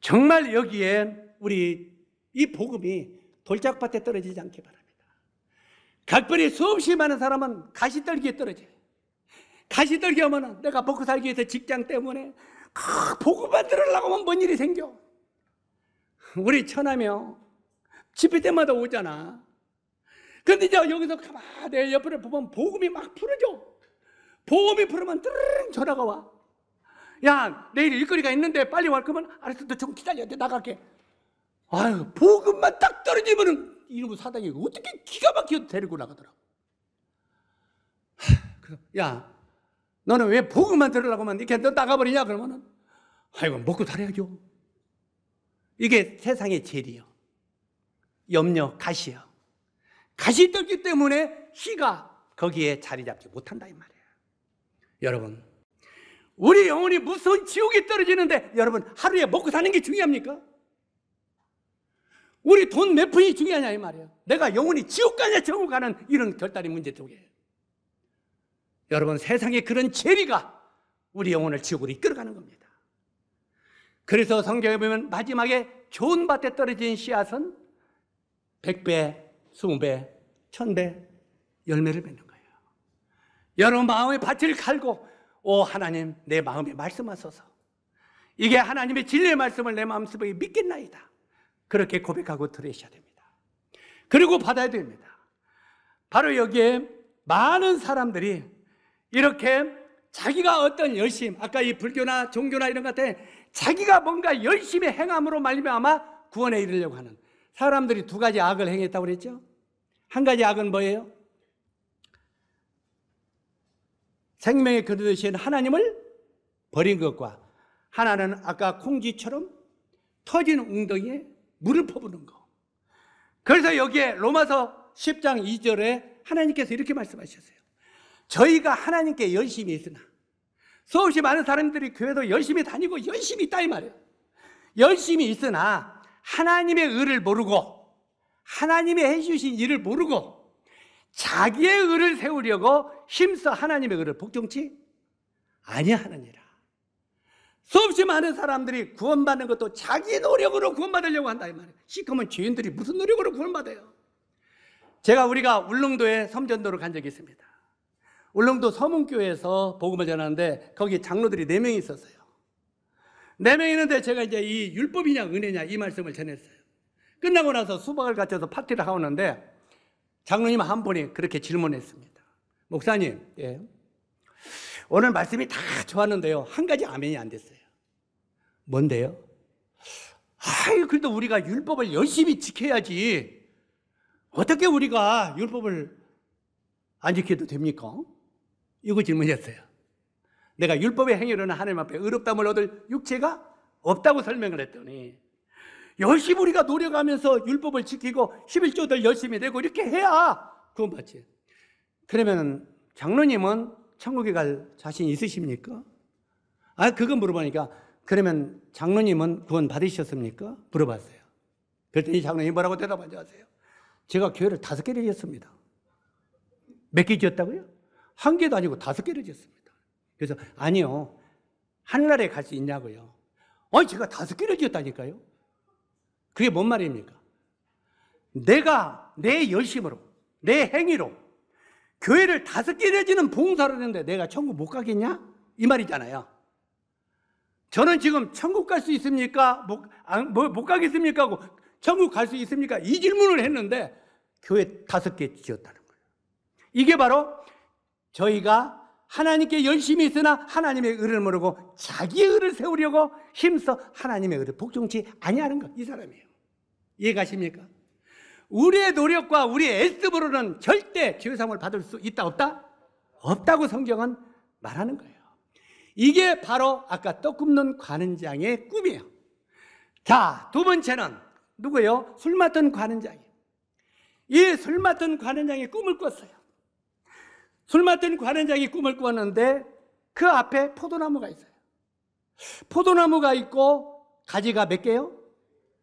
정말 여기에 우리 이 복음이 돌짝밭에 떨어지지 않게 바랍니다. 각별히 수없이 많은 사람은 가시떨기에 떨어져요. 다시들기 하면은 내가 먹고 살기 위해서 직장 때문에 아, 그 보급만 들으려고 하면 뭔 일이 생겨. 우리 천하이 집회 때마다 오잖아. 근데 이제 여기서 가만 히내 옆을 보면 복음이 막 풀어져. 복음이 풀으면 뜨르릉 전화가 와. 야, 내일 일거리가 있는데 빨리 와. 그러면 알았어. 너좀 기다려. 내 나갈게. 아유, 복음만 딱 떨어지면은 이놈 사당이 어떻게 기가 막혀게 데리고 나가더라. 야, 너는 왜 복음만 들으려고만 이렇게 나가버리냐? 그러면은, 아이고, 먹고 살아야죠. 이게 세상의 죄리요. 염려, 가시요. 가시 떴기 때문에 희가 거기에 자리 잡지 못한다, 이 말이에요. 여러분, 우리 영혼이 무슨 지옥에 떨어지는데 여러분, 하루에 먹고 사는 게 중요합니까? 우리 돈 몇 푼이 중요하냐, 이 말이에요. 내가 영혼이 지옥 가냐, 천국 가는 이런 결단이 문제 쪽이에요. 여러분 세상의 그런 재미가 우리 영혼을 지옥으로 이끌어가는 겁니다. 그래서 성경에 보면 마지막에 좋은 밭에 떨어진 씨앗은 100배, 20배, 1000배 열매를 맺는 거예요. 여러분 마음의 밭을 갈고 오 하나님 내 마음에 말씀하소서. 이게 하나님의 진리의 말씀을 내 마음속에 믿겠나이다. 그렇게 고백하고 들으셔야 됩니다. 그리고 받아야 됩니다. 바로 여기에 많은 사람들이 이렇게 자기가 어떤 열심, 아까 이 불교나 종교나 이런 것 같아 자기가 뭔가 열심히 행함으로 말리암아마 구원에 이르려고 하는 사람들이 두 가지 악을 행했다고 그랬죠. 한 가지 악은 뭐예요? 생명의 그릇이신 하나님을 버린 것과 하나는 아까 콩쥐처럼 터진 웅덩이에 물을 퍼부는 거. 그래서 여기에 로마서 10장 2절에 하나님께서 이렇게 말씀하셨어요. 저희가 하나님께 열심히 있으나 수없이 많은 사람들이 교회도 열심히 다니고 열심히 있다 이 말이에요. 열심히 있으나 하나님의 의를 모르고 하나님이 해주신 일을 모르고 자기의 의를 세우려고 힘써 하나님의 의를 복종치 아니하느니라. 수없이 많은 사람들이 구원받는 것도 자기 노력으로 구원받으려고 한다 이 말이에요. 시커먼 죄인들이 무슨 노력으로 구원받아요? 제가 우리가 울릉도에 섬전도를 간 적이 있습니다. 울릉도 서문교회에서 복음을 전하는데 거기 장로들이 4명이 있었어요. 4명이 있는데 제가 이제 이 율법이냐 은혜냐 이 말씀을 전했어요. 끝나고 나서 수박을 갖춰서 파티를 하오는데 고 장로님 한 분이 그렇게 질문했습니다. 목사님, 예. 오늘 말씀이 다 좋았는데요. 한 가지 아멘이 안 됐어요. 뭔데요? 아유, 그래도 우리가 율법을 열심히 지켜야지. 어떻게 우리가 율법을 안 지켜도 됩니까? 이거 질문이었어요. 내가 율법의 행위로는 하나님 앞에 의롭담을 얻을 육체가 없다고 설명을 했더니 열심히 우리가 노력하면서 율법을 지키고 11조들 열심히 되고 이렇게 해야 구원받지. 그러면 장로님은 천국에 갈 자신 있으십니까? 아, 그거 물어보니까 그러면 장로님은 구원 받으셨습니까? 물어봤어요. 그랬더니 장로님 뭐라고 대답하지 하세요 제가 교회를 다섯 개를 이었습니다몇 개 지었다고요? 한 개도 아니고 다섯 개를 지었습니다. 그래서 아니요. 하늘나라에 갈 수 있냐고요. 아니 제가 다섯 개를 지었다니까요. 그게 뭔 말입니까? 내가 내 열심으로 내 행위로 교회를 다섯 개 내지는 봉사를 했는데 내가 천국 못 가겠냐? 이 말이잖아요. 저는 지금 천국 갈 수 있습니까? 못, 안, 아, 뭐, 못 가겠습니까? 하고 천국 갈 수 있습니까? 이 질문을 했는데 교회 다섯 개 지었다는 거예요. 이게 바로 저희가 하나님께 열심히 있으나 하나님의 의를 모르고 자기의 의를 세우려고 힘써 하나님의 의를 복종치 아니하는 것 이 사람이에요 이해가십니까? 우리의 노력과 우리의 애씀으로는 절대 죄상을 받을 수 있다 없다? 없다고 성경은 말하는 거예요 이게 바로 아까 떡 굽는 관은장의 꿈이에요 자 두 번째는 누구예요? 술 맡은 관은장이에요 이 술 맡은 관은장이 꿈을 꿨어요 술 맡은 관원장이 꿈을 꾸었는데 그 앞에 포도나무가 있어요. 포도나무가 있고 가지가 몇 개요?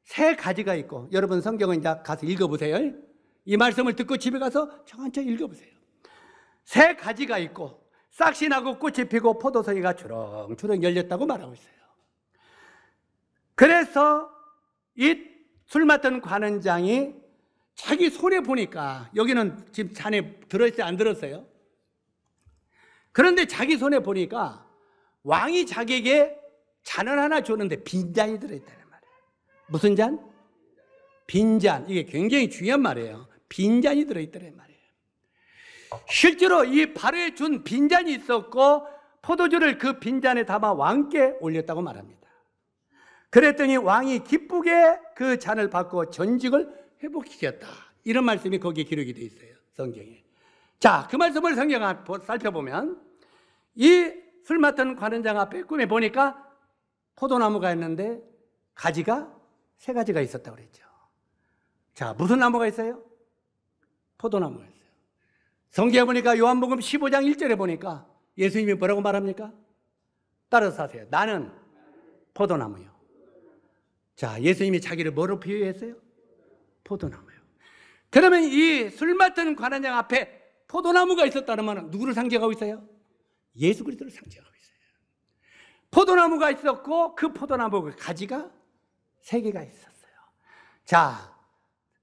세 가지가 있고 여러분 성경은 이제 가서 읽어보세요. 이 말씀을 듣고 집에 가서 천천히 읽어보세요. 세 가지가 있고 싹시 나고 꽃이 피고 포도송이가 주렁주렁 열렸다고 말하고 있어요. 그래서 이 술 맡은 관원장이 자기 손에 보니까 여기는 지금 잔에 들어있어요 안 들었어요? 그런데 자기 손에 보니까 왕이 자기에게 잔을 하나 주는데 빈 잔이 들어있다는 말이에요. 무슨 잔? 빈 잔. 이게 굉장히 중요한 말이에요. 빈 잔이 들어있다는 말이에요. 실제로 이 바로에 준빈 잔이 있었고 포도주를 그 빈 잔에 담아 왕께 올렸다고 말합니다. 그랬더니 왕이 기쁘게 그 잔을 받고 전직을 회복시켰다. 이런 말씀이 거기에 기록이 되어 있어요. 성경에. 자, 그 말씀을 성경 앞 살펴보면 이술 맡은 관원장 앞에 꿈에 보니까 포도나무가 있는데 가지가 세 가지가 있었다고 그랬죠. 자, 무슨 나무가 있어요? 포도나무가 있어요. 성경에 보니까 요한복음 15장 1절에 보니까 예수님이 뭐라고 말합니까? 따라서 하세요. 나는 포도나무요. 자, 예수님이 자기를 뭐로 비유했어요? 포도나무요. 그러면 이 술 맡은 관원장 앞에 포도나무가 있었다는 말은 누구를 상징하고 있어요? 예수 그리스도를 상징하고 있어요. 포도나무가 있었고 그 포도나무 그 가지가 세 개가 있었어요. 자,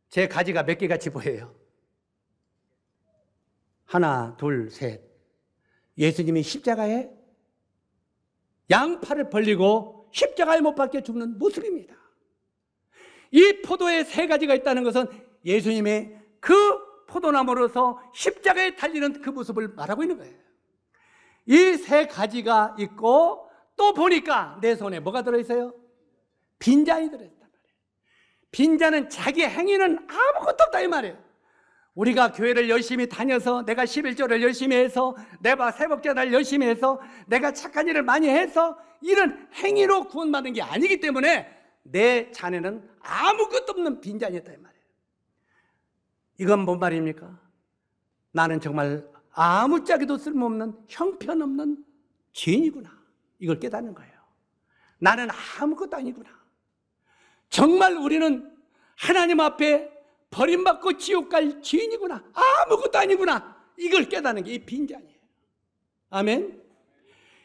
제 가지가 몇 개 같이 보여요? 하나, 둘, 셋. 예수님이 십자가에 양팔을 벌리고 십자가에 못 박혀 죽는 모습입니다. 이 포도에 세 가지가 있다는 것은 예수님의 그 포도나무로서 십자가에 달리는 그 모습을 말하고 있는 거예요. 이세 가지가 있고 또 보니까 내 손에 뭐가 들어있어요? 빈잔이 들어있단 말이에요. 빈잔은 자기 행위는 아무것도 없다 이 말이에요. 우리가 교회를 열심히 다녀서 내가 11조를 열심히 해서 내가 새벽제날 열심히 해서 내가 착한 일을 많이 해서 이런 행위로 구원받는 게 아니기 때문에 내 자네는 아무것도 없는 빈잔이었다 이 말이에요. 이건 뭔 말입니까? 나는 정말 아무짝에도 쓸모없는 형편없는 죄인이구나. 이걸 깨닫는 거예요. 나는 아무것도 아니구나. 정말 우리는 하나님 앞에 버림받고 지옥 갈 죄인이구나. 아무것도 아니구나. 이걸 깨닫는 게 이 빈잔이에요. 아멘.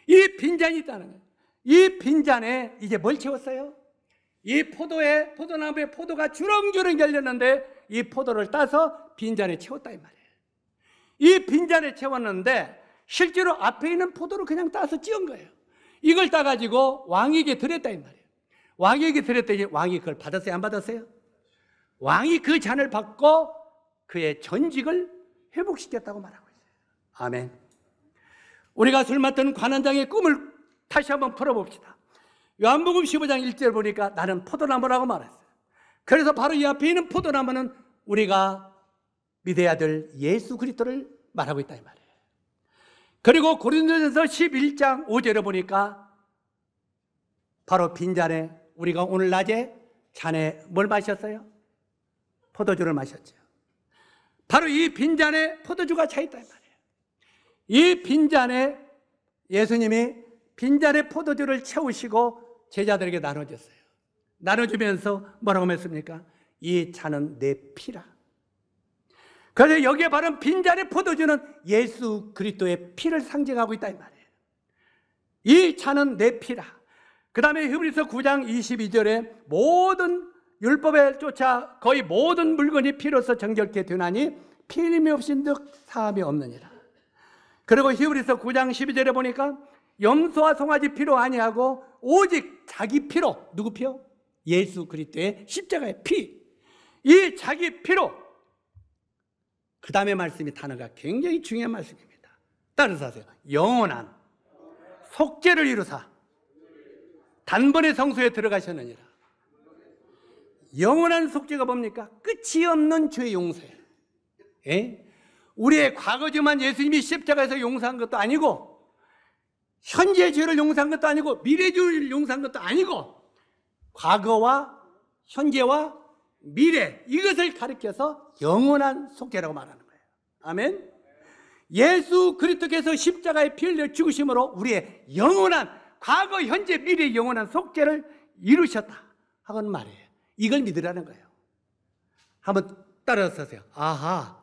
이 빈잔이 있다는 거예요. 이 빈잔에 이제 뭘 채웠어요? 이 포도에 포도나무에 포도가 주렁주렁 열렸는데 이 포도를 따서 빈잔에 채웠다 이 말이에요. 이 빈잔에 채웠는데 실제로 앞에 있는 포도를 그냥 따서 찌은 거예요. 이걸 따가지고 왕에게 드렸다 이 말이에요. 왕에게 드렸더니 왕이 그걸 받았어요? 안 받았어요? 왕이 그 잔을 받고 그의 전직을 회복시켰다고 말하고 있어요. 아멘. 우리가 술 맡던 관원장의 꿈을 다시 한번 풀어봅시다. 요한복음 15장 1절 보니까 나는 포도나무라고 말했어요. 그래서 바로 이 앞에 있는 포도나무는 우리가 믿어야 될 예수 그리스도를 말하고 있다 이 말이에요. 그리고 고린도전서 11장 5절을 보니까 바로 빈잔에 우리가 오늘 낮에 잔에 뭘 마셨어요? 포도주를 마셨죠. 바로 이 빈잔에 포도주가 차 있다 이 말이에요. 이 빈잔에 예수님이 빈잔에 포도주를 채우시고 제자들에게 나눠줬어요. 나눠주면서 뭐라고 했습니까? 이 잔은 내 피라. 그래서 여기에 바른 빈잔의 포도주는 예수 그리스도의 피를 상징하고 있다 이 말이에요. 이 차는 내 피라. 그 다음에 히브리서 9장 22절에 모든 율법에 쫓아 거의 모든 물건이 피로서 정결케 되나니 피림이 없인 듯 사함이 없느니라. 그리고 히브리서 9장 12절에 보니까 염소와 송아지 피로 아니하고 오직 자기 피로 누구 피요? 예수 그리스도의 십자가의 피. 이 자기 피로 그 다음에 말씀이 단어가 굉장히 중요한 말씀입니다. 따라서 하세요. 영원한 속죄를 이루사 단번에 성소에 들어가셨느니라. 영원한 속죄가 뭡니까? 끝이 없는 죄 용서. 예? 우리의 과거지만 예수님이 십자가에서 용서한 것도 아니고 현재 죄를 용서한 것도 아니고 미래 죄를 용서한 것도 아니고 과거와 현재와 미래 이것을 가리켜서 영원한 속죄라고 말하는 거예요. 아멘. 예수 그리스도께서 십자가에 피 흘려 죽으심으로 우리의 영원한 과거, 현재, 미래의 영원한 속죄를 이루셨다 하고말이요 이걸 믿으라는 거예요. 한번 따라서 하세요. 아하.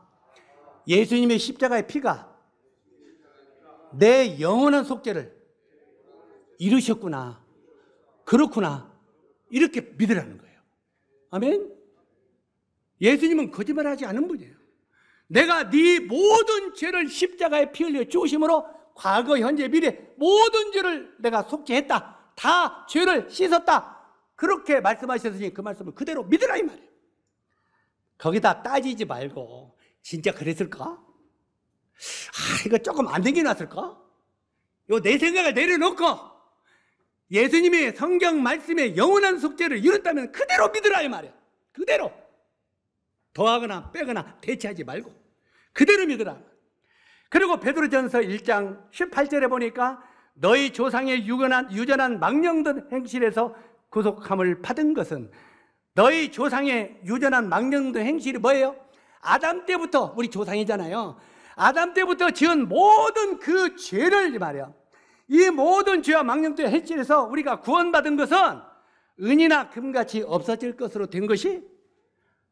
예수님의 십자가의 피가 내 영원한 속죄를 이루셨구나. 그렇구나. 이렇게 믿으라는 거예요. 아멘. 예수님은 거짓말하지 않은 분이에요. 내가 네 모든 죄를 십자가에 피 흘려 주심으로 과거, 현재, 미래 모든 죄를 내가 속죄했다. 다 죄를 씻었다. 그렇게 말씀하셨으니 그 말씀을 그대로 믿으라 이 말이에요. 거기다 따지지 말고 진짜 그랬을까? 아, 이거 조금 안 생겨났을까? 요 내 생각을 내려놓고 예수님의 성경 말씀의 영원한 속죄를 이뤘다면 그대로 믿으라 이 말이에요. 그대로. 더하거나 빼거나 대체하지 말고 그대로 믿으라. 그리고 베드로전서 1장 18절에 보니까 너희 조상의 유전한, 유전한 망령된 행실에서 구속함을 받은 것은 너희 조상의 유전한 망령된 행실이 뭐예요? 아담 때부터 우리 조상이잖아요. 아담 때부터 지은 모든 그 죄를 말이야. 이 모든 죄와 망령된 행실에서 우리가 구원받은 것은 은이나 금같이 없어질 것으로 된 것이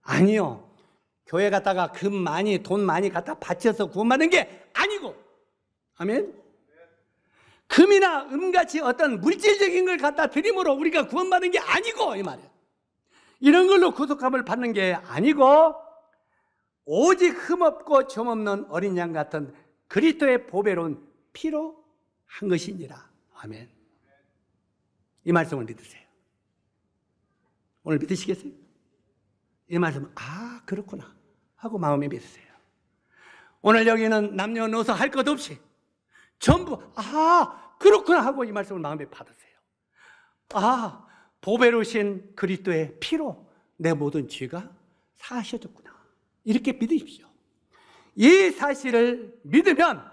아니요. 교회 갔다가 금 많이 돈 많이 갖다 바쳐서 구원받는 게 아니고 아멘 금이나 음같이 어떤 물질적인 걸 갖다 드림으로 우리가 구원받는 게 아니고 이 말이에요 이런 걸로 구속함을 받는 게 아니고 오직 흠없고 점없는 어린 양 같은 그리스도의 보배로운 피로 한 것이니라 아멘 이 말씀을 믿으세요 오늘 믿으시겠어요? 이 말씀은 아 그렇구나 하고 마음에 믿으세요. 오늘 여기는 남녀노소 할 것 없이 전부 아 그렇구나 하고 이 말씀을 마음에 받으세요. 아 보배로신 그리스도의 피로 내 모든 죄가 사하셨구나 이렇게 믿으십시오. 이 사실을 믿으면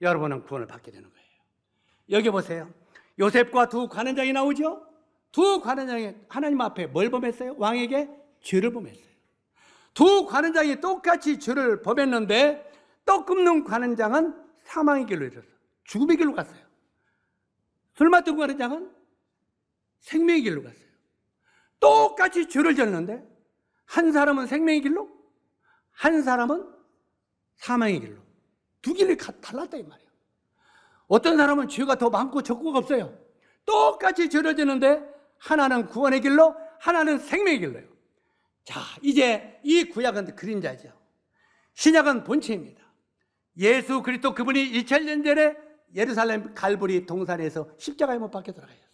여러분은 구원을 받게 되는 거예요. 여기 보세요. 요셉과 두 관원장이 나오죠. 두 관원장이 하나님 앞에 뭘 범했어요? 왕에게 죄를 범했어요. 두 관원장이 똑같이 죄를 범했는데 떡 굽는 관원장은 사망의 길로 이르렀어. 죽음의 길로 갔어요. 술 마신 관원장은 생명의 길로 갔어요. 똑같이 죄를 졌는데 한 사람은 생명의 길로, 한 사람은 사망의 길로. 두 길이 달랐다 이 말이에요. 어떤 사람은 죄가 더 많고 적고가 없어요. 똑같이 죄를 졌는데 하나는 구원의 길로, 하나는 생명의 길로요. 자, 이제 이 구약은 그림자죠. 신약은 본체입니다. 예수 그리스도 그분이 2000년 전에 예루살렘 갈보리 동산에서 십자가에 못 박혀 돌아가셨어요.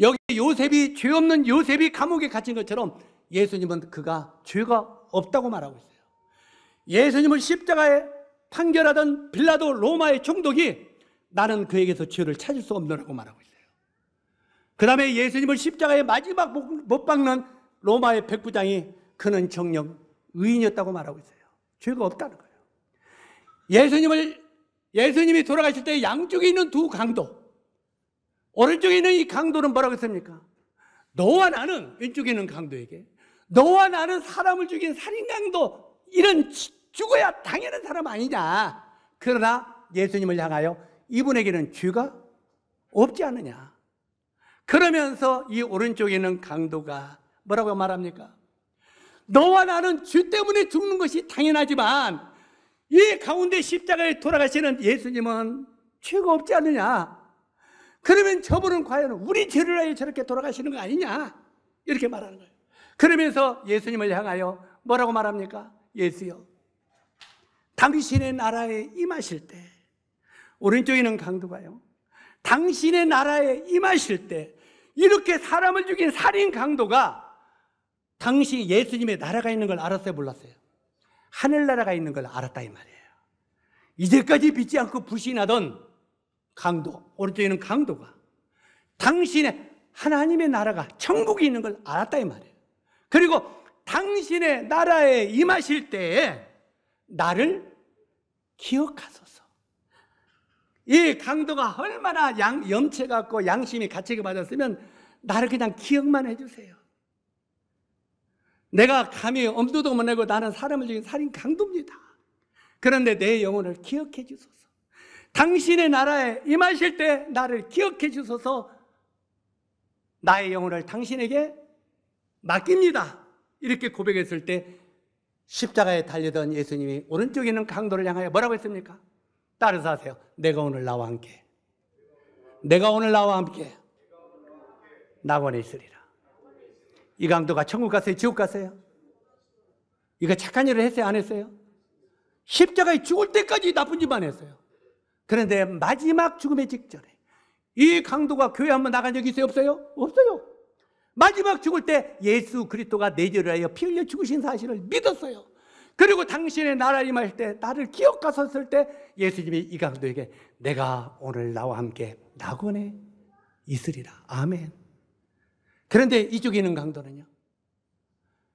여기 요셉이 죄 없는 요셉이 감옥에 갇힌 것처럼 예수님은 그가 죄가 없다고 말하고 있어요. 예수님을 십자가에 판결하던 빌라도 로마의 총독이 나는 그에게서 죄를 찾을 수 없노라고 말하고 있어요. 그 다음에 예수님을 십자가에 마지막 못 박는 로마의 백부장이 그는 정령 의인이었다고 말하고 있어요. 죄가 없다는 거예요. 예수님을 예수님이 돌아가실 때 양쪽에 있는 두 강도 오른쪽에 있는 이 강도는 뭐라고 했습니까? 너와 나는 왼쪽에 있는 강도에게 너와 나는 사람을 죽인 살인 강도 이런 죽어야 당연한 사람 아니냐. 그러나 예수님을 향하여 이분에게는 죄가 없지 않느냐. 그러면서 이 오른쪽에 있는 강도가 뭐라고 말합니까? 너와 나는 죄 때문에 죽는 것이 당연하지만 이 가운데 십자가에 돌아가시는 예수님은 죄가 없지 않느냐? 그러면 저분은 과연 우리 죄를 하여 저렇게 돌아가시는 거 아니냐? 이렇게 말하는 거예요. 그러면서 예수님을 향하여 뭐라고 말합니까? 예수여. 당신의 나라에 임하실 때, 오른쪽에는 강도가요. 당신의 나라에 임하실 때, 이렇게 사람을 죽인 살인 강도가 당신이 예수님의 나라가 있는 걸 알았어요, 몰랐어요? 하늘나라가 있는 걸 알았다 이 말이에요. 이제까지 믿지 않고 불신하던 강도, 오른쪽에 는 강도가 당신의 하나님의 나라가 천국이 있는 걸 알았다 이 말이에요. 그리고 당신의 나라에 임하실 때에 나를 기억하소서. 이 강도가 얼마나 양, 염체 같고 양심이 가책을 받았으면 나를 그냥 기억만 해주세요. 내가 감히 엄두도 못 내고 나는 사람을 죽인 살인 강도입니다. 그런데 내 영혼을 기억해 주소서. 당신의 나라에 임하실 때 나를 기억해 주소서. 나의 영혼을 당신에게 맡깁니다. 이렇게 고백했을 때 십자가에 달리던 예수님이 오른쪽에 있는 강도를 향하여 뭐라고 했습니까? 따라서 하세요. 내가 오늘 나와 함께. 내가 오늘 나와 함께. 낙원에 있으리라. 이 강도가 천국 가세요? 지옥 가세요? 이거 착한 일을 했어요? 안 했어요? 십자가에 죽을 때까지 나쁜 짓만 했어요. 그런데 마지막 죽음의 직전에 이 강도가 교회 한 번 나간 적 있어요? 없어요? 없어요. 마지막 죽을 때 예수 그리스도가 내 죄를 하여 피 흘려 죽으신 사실을 믿었어요. 그리고 당신의 나라 임할 때 나를 기억하셨을 때 예수님이 이 강도에게 내가 오늘 나와 함께 낙원에 있으리라. 아멘. 그런데 이쪽에 있는 강도는요.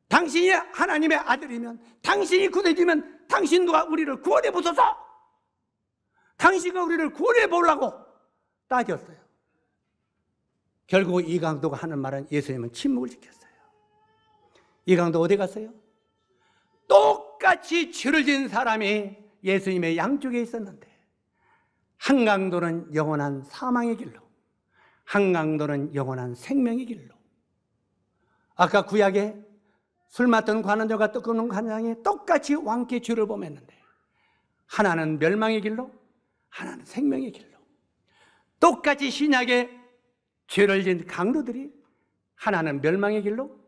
당신이 하나님의 아들이면, 당신이 구해지면, 당신 누가 우리를 구원해 보소서! 당신과 우리를 구원해 보려고 따졌어요. 결국 이 강도가 하는 말은 예수님은 침묵을 지켰어요. 이 강도 어디 갔어요? 똑같이 죄를 지은 사람이 예수님의 양쪽에 있었는데, 한 강도는 영원한 사망의 길로, 한 강도는 영원한 생명의 길로, 아까 구약에 술 마던 관원들과 뜨거운 관장이 똑같이 왕께 죄를 범했는데 하나는 멸망의 길로 하나는 생명의 길로 똑같이 신약에 죄를 지은 강도들이 하나는 멸망의 길로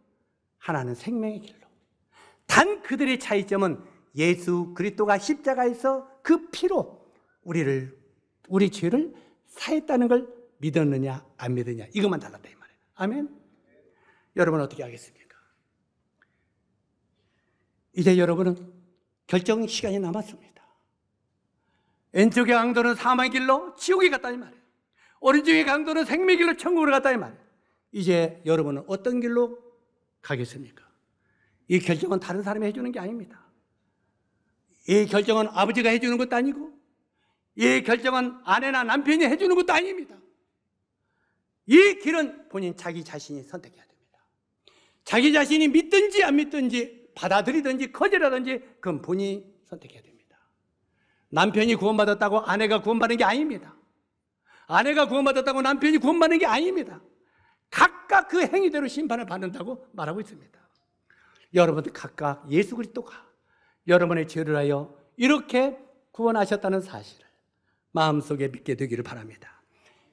하나는 생명의 길로 단 그들의 차이점은 예수 그리스도가 십자가에서 그 피로 우리를 우리 죄를 사했다는 걸 믿었느냐 안 믿느냐 었 이것만 달랐다 이 말이에요. 아멘. 여러분 은 어떻게 하겠습니까? 이제 여러분은 결정 시간이 남았습니다. 왼쪽의 강도는 사망의 길로 지옥에 갔다 이 말이에요. 오른쪽의 강도는 생명의 길로 천국으로 갔다 이 말이에요. 이제 여러분은 어떤 길로 가겠습니까? 이 결정은 다른 사람이 해주는 게 아닙니다. 이 결정은 아버지가 해주는 것도 아니고, 이 결정은 아내나 남편이 해주는 것도 아닙니다. 이 길은 본인 자기 자신이 선택해야 자기 자신이 믿든지 안 믿든지 받아들이든지 거절하든지 그건 본인이 선택해야 됩니다. 남편이 구원받았다고 아내가 구원받는 게 아닙니다. 아내가 구원받았다고 남편이 구원받는 게 아닙니다. 각각 그 행위대로 심판을 받는다고 말하고 있습니다. 여러분들 각각 예수 그리스도가 여러분의 죄를 하여 이렇게 구원하셨다는 사실을 마음속에 믿게 되기를 바랍니다.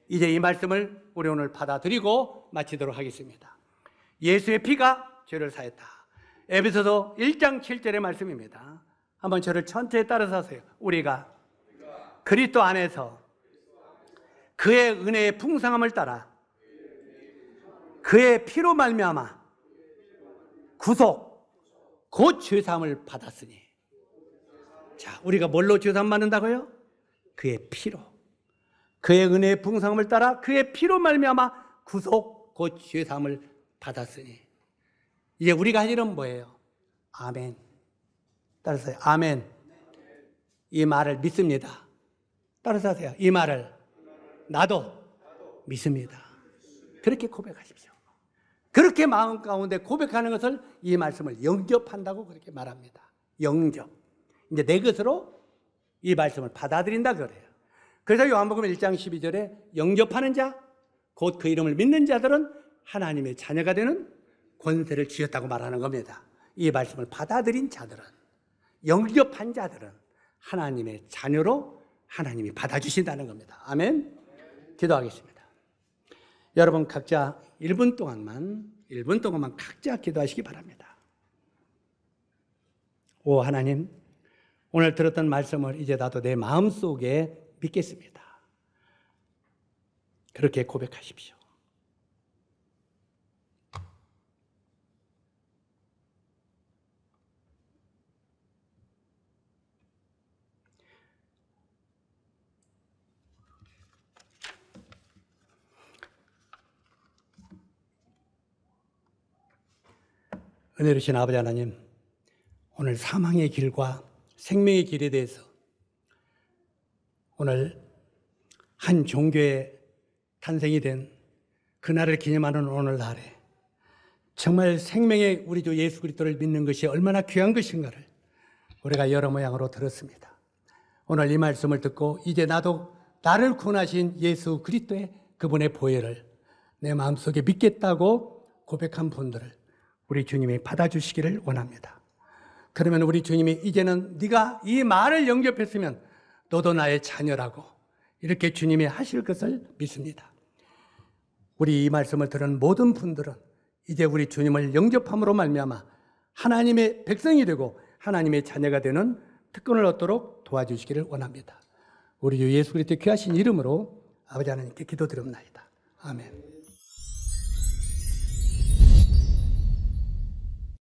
이제 이 말씀을 우리 오늘 받아들이고 마치도록 하겠습니다. 예수의 피가 죄를 사했다. 에베소서 1장 7절의 말씀입니다. 한번 저를 천천히 따라서 하세요. 우리가 그리스도 안에서 그의 은혜의 풍성함을 따라 그의 피로 말미암아 구속 곧죄사을 받았으니 자 우리가 뭘로 죄사 받는다고요? 그의 피로 그의 은혜의 풍성함을 따라 그의 피로 말미암아 구속 곧 죄사함을 받았으니 이제 우리가 할 일은 뭐예요? 아멘. 따라서 아멘. 이 말을 믿습니다. 따라서 하세요. 이 말을 나도 믿습니다. 그렇게 고백하십시오. 그렇게 마음 가운데 고백하는 것을 이 말씀을 영접한다고 그렇게 말합니다. 영접. 이제 내 것으로 이 말씀을 받아들인다 그래요. 그래서 요한복음 1장 12절에 영접하는 자, 곧 그 이름을 믿는 자들은 하나님의 자녀가 되는 권세를 주셨다고 말하는 겁니다. 이 말씀을 받아들인 자들은 영접한 자들은 하나님의 자녀로 하나님이 받아주신다는 겁니다. 아멘. 기도하겠습니다. 여러분 각자 1분 동안만 1분 동안만 각자 기도하시기 바랍니다. 오 하나님 오늘 들었던 말씀을 이제 나도 내 마음속에 믿겠습니다. 그렇게 고백하십시오. 은혜로신 아버지 하나님, 오늘 사망의 길과 생명의 길에 대해서 오늘 한 종교의 탄생이 된 그날을 기념하는 오늘날에 정말 생명의 우리 주 예수 그리스도를 믿는 것이 얼마나 귀한 것인가를 우리가 여러 모양으로 들었습니다. 오늘 이 말씀을 듣고 이제 나도 나를 구원하신 예수 그리스도의 그분의 보혜를 내 마음속에 믿겠다고 고백한 분들을 우리 주님이 받아주시기를 원합니다. 그러면 우리 주님이 이제는 네가 이 말을 영접했으면 너도 나의 자녀라고 이렇게 주님이 하실 것을 믿습니다. 우리 이 말씀을 들은 모든 분들은 이제 우리 주님을 영접함으로 말미암아 하나님의 백성이 되고 하나님의 자녀가 되는 특권을 얻도록 도와주시기를 원합니다. 우리 주 예수 그리스도의 귀하신 이름으로 아버지 하나님께 기도드립나다 아멘.